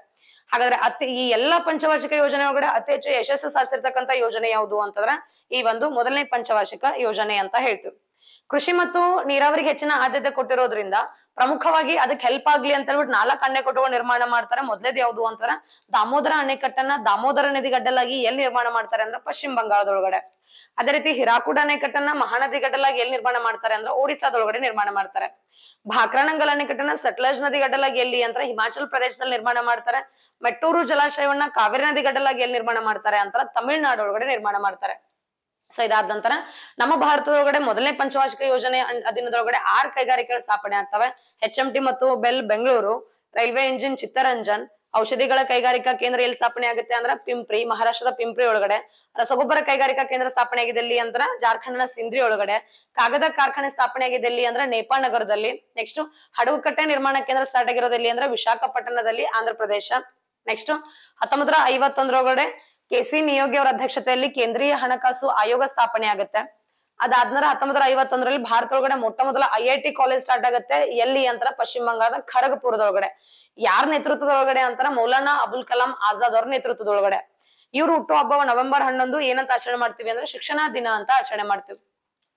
ಹಾಗಾದ್ರೆ ಅತಿ ಈ ಎಲ್ಲಾ ಪಂಚವಾರ್ಷಿಕ ಯೋಜನೆ ಒಳಗಡೆ ಅತಿ ಹೆಚ್ಚು ಯಶಸ್ಸು ಸಾಧಿಸಿರ್ತಕ್ಕಂತ ಯೋಜನೆ ಯಾವುದು ಅಂತಂದ್ರೆ ಈ ಒಂದು ಮೊದಲನೇ ಪಂಚವಾರ್ಷಿಕ ಯೋಜನೆ ಅಂತ ಹೇಳ್ತೀವಿ ಕೃಷಿ ಮತ್ತು ನೀರಾವರಿಗೆ ಹೆಚ್ಚಿನ ಆದ್ಯತೆ ಕೊಟ್ಟಿರೋದ್ರಿಂದ ಪ್ರಮುಖವಾಗಿ ಅದಕ್ಕೆ ಹೆಲ್ಪ್ ಆಗ್ಲಿ ಅಂತ ಹೇಳ್ಬಿಟ್ಟು ನಾಲ್ಕು ಅಣೆಕಟ್ಟುಗಳು ನಿರ್ಮಾಣ ಮಾಡ್ತಾರೆ ಮೊದ್ಲೇದ್ ಯಾವ್ದು ಅಂತಂದ್ರೆ ದಾಮೋದರ ಅಣೆಕಟ್ಟನ್ನ ದಾಮೋದರ ನದಿ ಗಡ್ಡಲಾಗಿ ಎಲ್ಲಿ ನಿರ್ಮಾಣ ಮಾಡ್ತಾರೆ ಅಂದ್ರೆ ಪಶ್ಚಿಮ ಬಂಗಾಳದೊಳಗಡೆ ಅದೇ ರೀತಿ ಹಿರಾಕುಡ ಅಣೆಕಟ್ಟನ್ನ ಮಹಾನದಿ ಗಡ್ಡಲಾಗಿ ಎಲ್ಲಿ ನಿರ್ಮಾಣ ಮಾಡ್ತಾರೆ ಅಂದ್ರೆ ಒಡಿಸಾದೊಳಗಡೆ ನಿರ್ಮಾಣ ಮಾಡ್ತಾರೆ ಭಾಕ್ರಾನಂಗಲ್ ಅಣೆಕಟ್ಟನ್ನ ಸಟ್ಲಜ್ ನದಿ ಗಡ್ಡಲಾಗಿ ಎಲ್ಲಿ ಅಂತ ಹಿಮಾಚಲ ಪ್ರದೇಶದಲ್ಲಿ ನಿರ್ಮಾಣ ಮಾಡ್ತಾರೆ ಮೆಟ್ಟೂರು ಜಲಾಶಯವನ್ನ ಕಾವೇರಿ ನದಿ ಗಡ್ಡಲಾಗಿ ಎಲ್ಲಿ ನಿರ್ಮಾಣ ಮಾಡ್ತಾರೆ ಅಂತ ತಮಿಳುನಾಡು ಒಳಗಡೆ ನಿರ್ಮಾಣ ಮಾಡ್ತಾರೆ ಸೊ ಇದಾದ ನಂತರ ನಮ್ಮ ಭಾರತದೊಳಗಡೆ ಮೊದಲನೇ ಪಂಚವಾರ್ಷಿಕ ಯೋಜನೆ ಅಧೀನದೊಳಗಡೆ ಆರ್ ಕೈಗಾರಿಕೆಗಳು ಸ್ಥಾಪನೆ ಆಗ್ತವೆ ಎಚ್ ಎಂ ಟಿ ಮತ್ತು ಬೆಲ್ ಬೆಂಗಳೂರು ರೈಲ್ವೆ ಇಂಜಿನ್ ಚಿತ್ತರಂಜನ್ ಔಷಧಿಗಳ ಕೈಗಾರಿಕಾ ಕೇಂದ್ರ ಎಲ್ಲಿ ಸ್ಥಾಪನೆ ಆಗುತ್ತೆ ಅಂದ್ರ ಪಿಂಪ್ರಿ ಮಹಾರಾಷ್ಟ್ರದ ಪಿಂಪ್ರಿ ಒಳಗಡೆ ರಸಗೊಬ್ಬರ ಕೈಗಾರಿಕಾ ಕೇಂದ್ರ ಸ್ಥಾಪನೆ ಆಗಿದೆ ಇಲ್ಲಿ ಅಂದ್ರ ಜಾರ್ಖಂಡ್ ನ ಸಿಂಧ್ರಿ ಒಳಗಡೆ ಕಾಗದ ಕಾರ್ಖಾನೆ ಸ್ಥಾಪನೆ ಆಗಿದೆ ಇಲ್ಲಿ ಅಂದ್ರ ನೇಪಾಳ ನಗರದಲ್ಲಿ ನೆಕ್ಸ್ಟ್ ಹಡಗು ಕಟ್ಟೆ ನಿರ್ಮಾಣ ಕೇಂದ್ರ ಸ್ಟಾರ್ಟ್ ಆಗಿರೋದಲ್ಲಿ ಅಂದ್ರೆ ವಿಶಾಖಪಟ್ಟಣದಲ್ಲಿ ಆಂಧ್ರ ಪ್ರದೇಶ ನೆಕ್ಸ್ಟ್ ಹತ್ತೊಂಬತ್ತರ ಐವತ್ತೊಂದರೊಳಗಡೆ ಕೆ ಸಿ ನಿಯೋಗಿ ಅವರ ಅಧ್ಯಕ್ಷತೆಯಲ್ಲಿ ಕೇಂದ್ರೀಯ ಹಣಕಾಸು ಆಯೋಗ ಸ್ಥಾಪನೆ ಆಗುತ್ತೆ ಅದಾದ್ಮೇಲೆ ಹತ್ತೊಂಬತ್ತರ ಐವತ್ತೊಂದರಲ್ಲಿ ಭಾರತ ಒಳಗಡೆ ಮೊಟ್ಟ ಮೊದಲ I I T college start ಆಗುತ್ತೆ ಎಲ್ಲಿ ಅಂತಾರ ಪಶ್ಚಿಮ ಬಂಗಾಳದ ಖರಗ್ಪುರದೊಳಗಡೆ ಯಾರ ನೇತೃತ್ವದೊಳಗಡೆ ಅಂತರ ಮೌಲಾನಾ ಅಬುಲ್ ಕಲಾಂ ಆಜಾದ್ ಅವ್ರ ನೇತೃತ್ವದೊಳಗಡೆ ಇವ್ರು ಹುಟ್ಟು ಹಬ್ಬ ನವೆಂಬರ್ ಹನ್ನೊಂದು ಏನಂತ ಆಚರಣೆ ಮಾಡ್ತೀವಿ ಅಂದ್ರೆ ಶಿಕ್ಷಣ ದಿನ ಅಂತ ಆಚರಣೆ ಮಾಡ್ತೀವಿ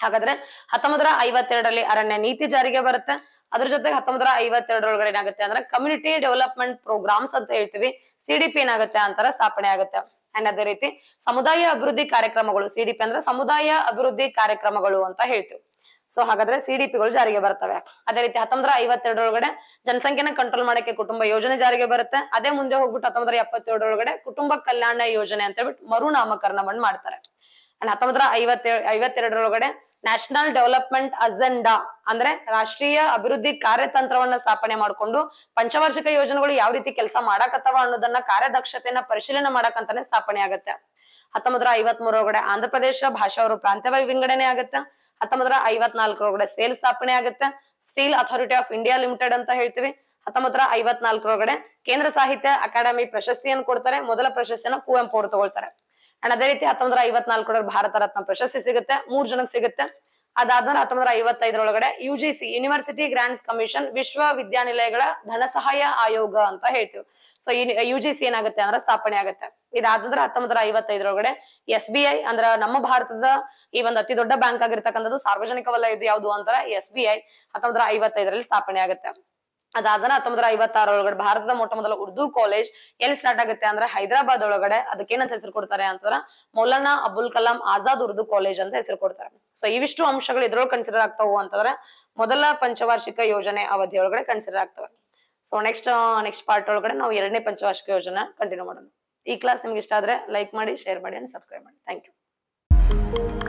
ಹಾಗಾದ್ರೆ ಹತ್ತೊಂಬತ್ತರ ಐವತ್ತೆರಡರಲ್ಲಿ ಅರಣ್ಯ ನೀತಿ ಜಾರಿಗೆ ಬರುತ್ತೆ ಅದ್ರ ಜೊತೆಗೆ ಹತ್ತೊಂಬತ್ತರ ಐವತ್ತೆರಡರೊಳಗಡೆ ಏನಾಗುತ್ತೆ ಅಂದ್ರೆ ಕಮ್ಯುನಿಟಿ ಡೆವಲಪ್ಮೆಂಟ್ ಪ್ರೋಗ್ರಾಮ್ಸ್ ಅಂತ ಹೇಳ್ತೀವಿ ಸಿಡಿಪಿ ಏನಾಗುತ್ತೆ ಅಂತ ಸ್ಥಾಪನೆ ಆಗುತ್ತೆ ಅಂಡ್ ಅದೇ ರೀತಿ ಸಮುದಾಯ ಅಭಿವೃದ್ಧಿ ಕಾರ್ಯಕ್ರಮಗಳು ಸಿಡಿಪಿ ಅಂದ್ರೆ ಸಮುದಾಯ ಅಭಿವೃದ್ಧಿ ಕಾರ್ಯಕ್ರಮಗಳು ಅಂತ ಹೇಳ್ತೀವಿ ಸೊ ಹಾಗಾದ್ರೆ ಸಿಡಿಪಿಗಳು ಜಾರಿಗೆ ಬರ್ತವೆ ಅದೇ ರೀತಿ ಹತ್ತೊಂಬತ್ತರ ಐವತ್ತೆರಡರೊಳಗಡೆ ಜನಸಂಖ್ಯೆನ ಕಂಟ್ರೋಲ್ ಮಾಡಕ್ಕೆ ಕುಟುಂಬ ಯೋಜನೆ ಜಾರಿಗೆ ಬರುತ್ತೆ ಅದೇ ಮುಂದೆ ಹೋಗ್ಬಿಟ್ಟು ಹತ್ತೊಂಬತ್ತರ ಎಪ್ಪತ್ತೆರಡರೊಳಗಡೆ ಕುಟುಂಬ ಕಲ್ಯಾಣ ಯೋಜನೆ ಅಂತ ಹೇಳ್ಬಿಟ್ಟು ಮರುನಾಮಕರಣವನ್ನು ಮಾಡ್ತಾರೆ ಅಂಡ್ ಹತ್ತೊಂಬತ್ತರ ಐವತ್ತೇ ಐವತ್ತೆರಡರೊಳಗಡೆ ನ್ಯಾಷನಲ್ ಡೆವಲಪ್ಮೆಂಟ್ ಅಜೆಂಡಾ ಅಂದ್ರೆ ರಾಷ್ಟ್ರೀಯ ಅಭಿವೃದ್ಧಿ ಕಾರ್ಯತಂತ್ರವನ್ನ ಸ್ಥಾಪನೆ ಮಾಡಿಕೊಂಡು ಪಂಚವಾರ್ಷಿಕ ಯೋಜನೆಗಳು ಯಾವ ರೀತಿ ಕೆಲಸ ಮಾಡಕತ್ತವ ಅನ್ನೋದನ್ನ ಕಾರ್ಯದಕ್ಷತೆಯನ್ನ ಪರಿಶೀಲನೆ ಮಾಡಕಂತಾನೆ ಸ್ಥಾಪನೆ ಆಗತ್ತೆ ಹತ್ತೊಂಬತ್ತರ ಐವತ್ ಮೂರೊಳಗಡೆ ಆಂಧ್ರ ಪ್ರದೇಶ ಭಾಷಾ ಪ್ರಾಂತ್ಯವಾಗಿ ವಿಂಗಡಣೆ ಆಗುತ್ತೆ ಹತ್ತೊಂಬತ್ತರ ಐವತ್ನಾಲ್ಕರೊಳಗಡೆ ಸೇಲ್ ಸ್ಥಾಪನೆ ಆಗುತ್ತೆ steel authority of India limited ಅಂತ ಹೇಳ್ತೀವಿ ಹತ್ತೊಂಬತ್ತರ ಐವತ್ನಾಲ್ಕರೊಳಗಡೆ ಕೇಂದ್ರ ಸಾಹಿತ್ಯ ಅಕಾಡೆಮಿ ಪ್ರಶಸ್ತಿಯನ್ನು ಕೊಡ್ತಾರೆ ಮೊದಲ ಪ್ರಶಸ್ತಿಯನ್ನು ಕುವೆಂಪು ಅವರು ತಗೊಳ್ತಾರೆ ಅಂಡ್ ಅದೇ ರೀತಿ ಹತ್ತೊಂಬತ್ತರ ಐವತ್ನಾಲ್ಕರ ಭಾರತ ರತ್ನ ಪ್ರಶಸ್ತಿ ಸಿಗುತ್ತೆ ಮೂರ್ ಜನಕ್ಕೆ ಸಿಗುತ್ತೆ ಅದಾದ್ರೆ ಹತ್ತೊಂಬತ್ತರ ಐವತ್ತೈದರೊಳಗಡೆ U G C university grants commission ವಿಶ್ವವಿದ್ಯಾನಿಲಯಗಳ ಧನ ಸಹಾಯ ಆಯೋಗ ಅಂತ ಹೇಳ್ತೀವಿ ಸೊ ಯು ಜಿ ಸಿ ಏನಾಗುತ್ತೆ ಅಂದ್ರೆ ಸ್ಥಾಪನೆ ಆಗುತ್ತೆ ಇದಾದ್ರೆ ಹತ್ತೊಂಬತ್ತರ ಐವತ್ತೈದರೊಳಗಡೆ ಎಸ್ ಬಿ ಐ ಅಂದ್ರ ನಮ್ಮ ಭಾರತದ ಈ ಒಂದು ಅತಿ ದೊಡ್ಡ ಬ್ಯಾಂಕ್ ಆಗಿರ್ತಕ್ಕಂಥದ್ದು ಸಾರ್ವಜನಿಕ ವಲಯದ್ದು ಯಾವುದು ಅಂತಾರೆ ಎಸ್ ಬಿ ಐ ಹತ್ತೊಂಬತ್ತರ ಐವತ್ತೈದರಲ್ಲಿ ಸ್ಥಾಪನೆ ಆಗುತ್ತೆ ಅದಾದನ ಹತ್ತೊಂಬತ್ತರ ಐವತ್ತಾರ ಒಳಗಡೆ ಭಾರತದ ಮೊಟ್ಟ ಮೊದಲ ಉರ್ದು ಕಾಲೇಜ್ ಎಲ್ಲಿ ಸ್ಟಾರ್ಟ್ ಆಗುತ್ತೆ ಅಂದ್ರೆ ಹೈದರಾಬಾದ್ ಒಳಗಡೆ ಅದಕ್ಕೇನಂತ ಹೆಸರು ಕೊಡ್ತಾರೆ ಅಂತಂದ್ರ ಮೌಲಾನಾ ಅಬುಲ್ ಕಲಾಂ ಆಜಾದ್ ಉರ್ದು ಕಾಲೇಜ್ ಅಂತ ಹೆಸರು ಕೊಡ್ತಾರೆ ಸೊ ಇವಿಷ್ಟು ಅಂಶಗಳು ಇದ್ರೊಳಗೆ ಕನ್ಸಿಡರ್ ಆಗ್ತಾವು ಅಂತಂದ್ರೆ ಮೊದಲ ಪಂಚವಾರ್ಷಿಕ ಯೋಜನೆ ಅವಧಿಯೊಳಗಡೆ ಕನ್ಸಿಡರ್ ಆಗ್ತವೆ ಸೊ ನೆಕ್ಸ್ಟ್ ನೆಕ್ಸ್ಟ್ ಪಾರ್ಟ್ ಒಳಗಡೆ ನಾವು ಎರಡನೇ ಪಂಚವಾರ್ಷಿಕ ಯೋಜನೆ ಕಂಟಿನ್ಯೂ ಮಾಡೋಣ ಈ ಕ್ಲಾಸ್ ನಿಮ್ಗೆ ಇಷ್ಟ ಆದ್ರೆ ಲೈಕ್ ಮಾಡಿ ಶೇರ್ ಮಾಡಿ ಅಂಡ್ ಸಬ್ಸ್ಕ್ರೈಬ್ ಮಾಡಿ ಥ್ಯಾಂಕ್ ಯು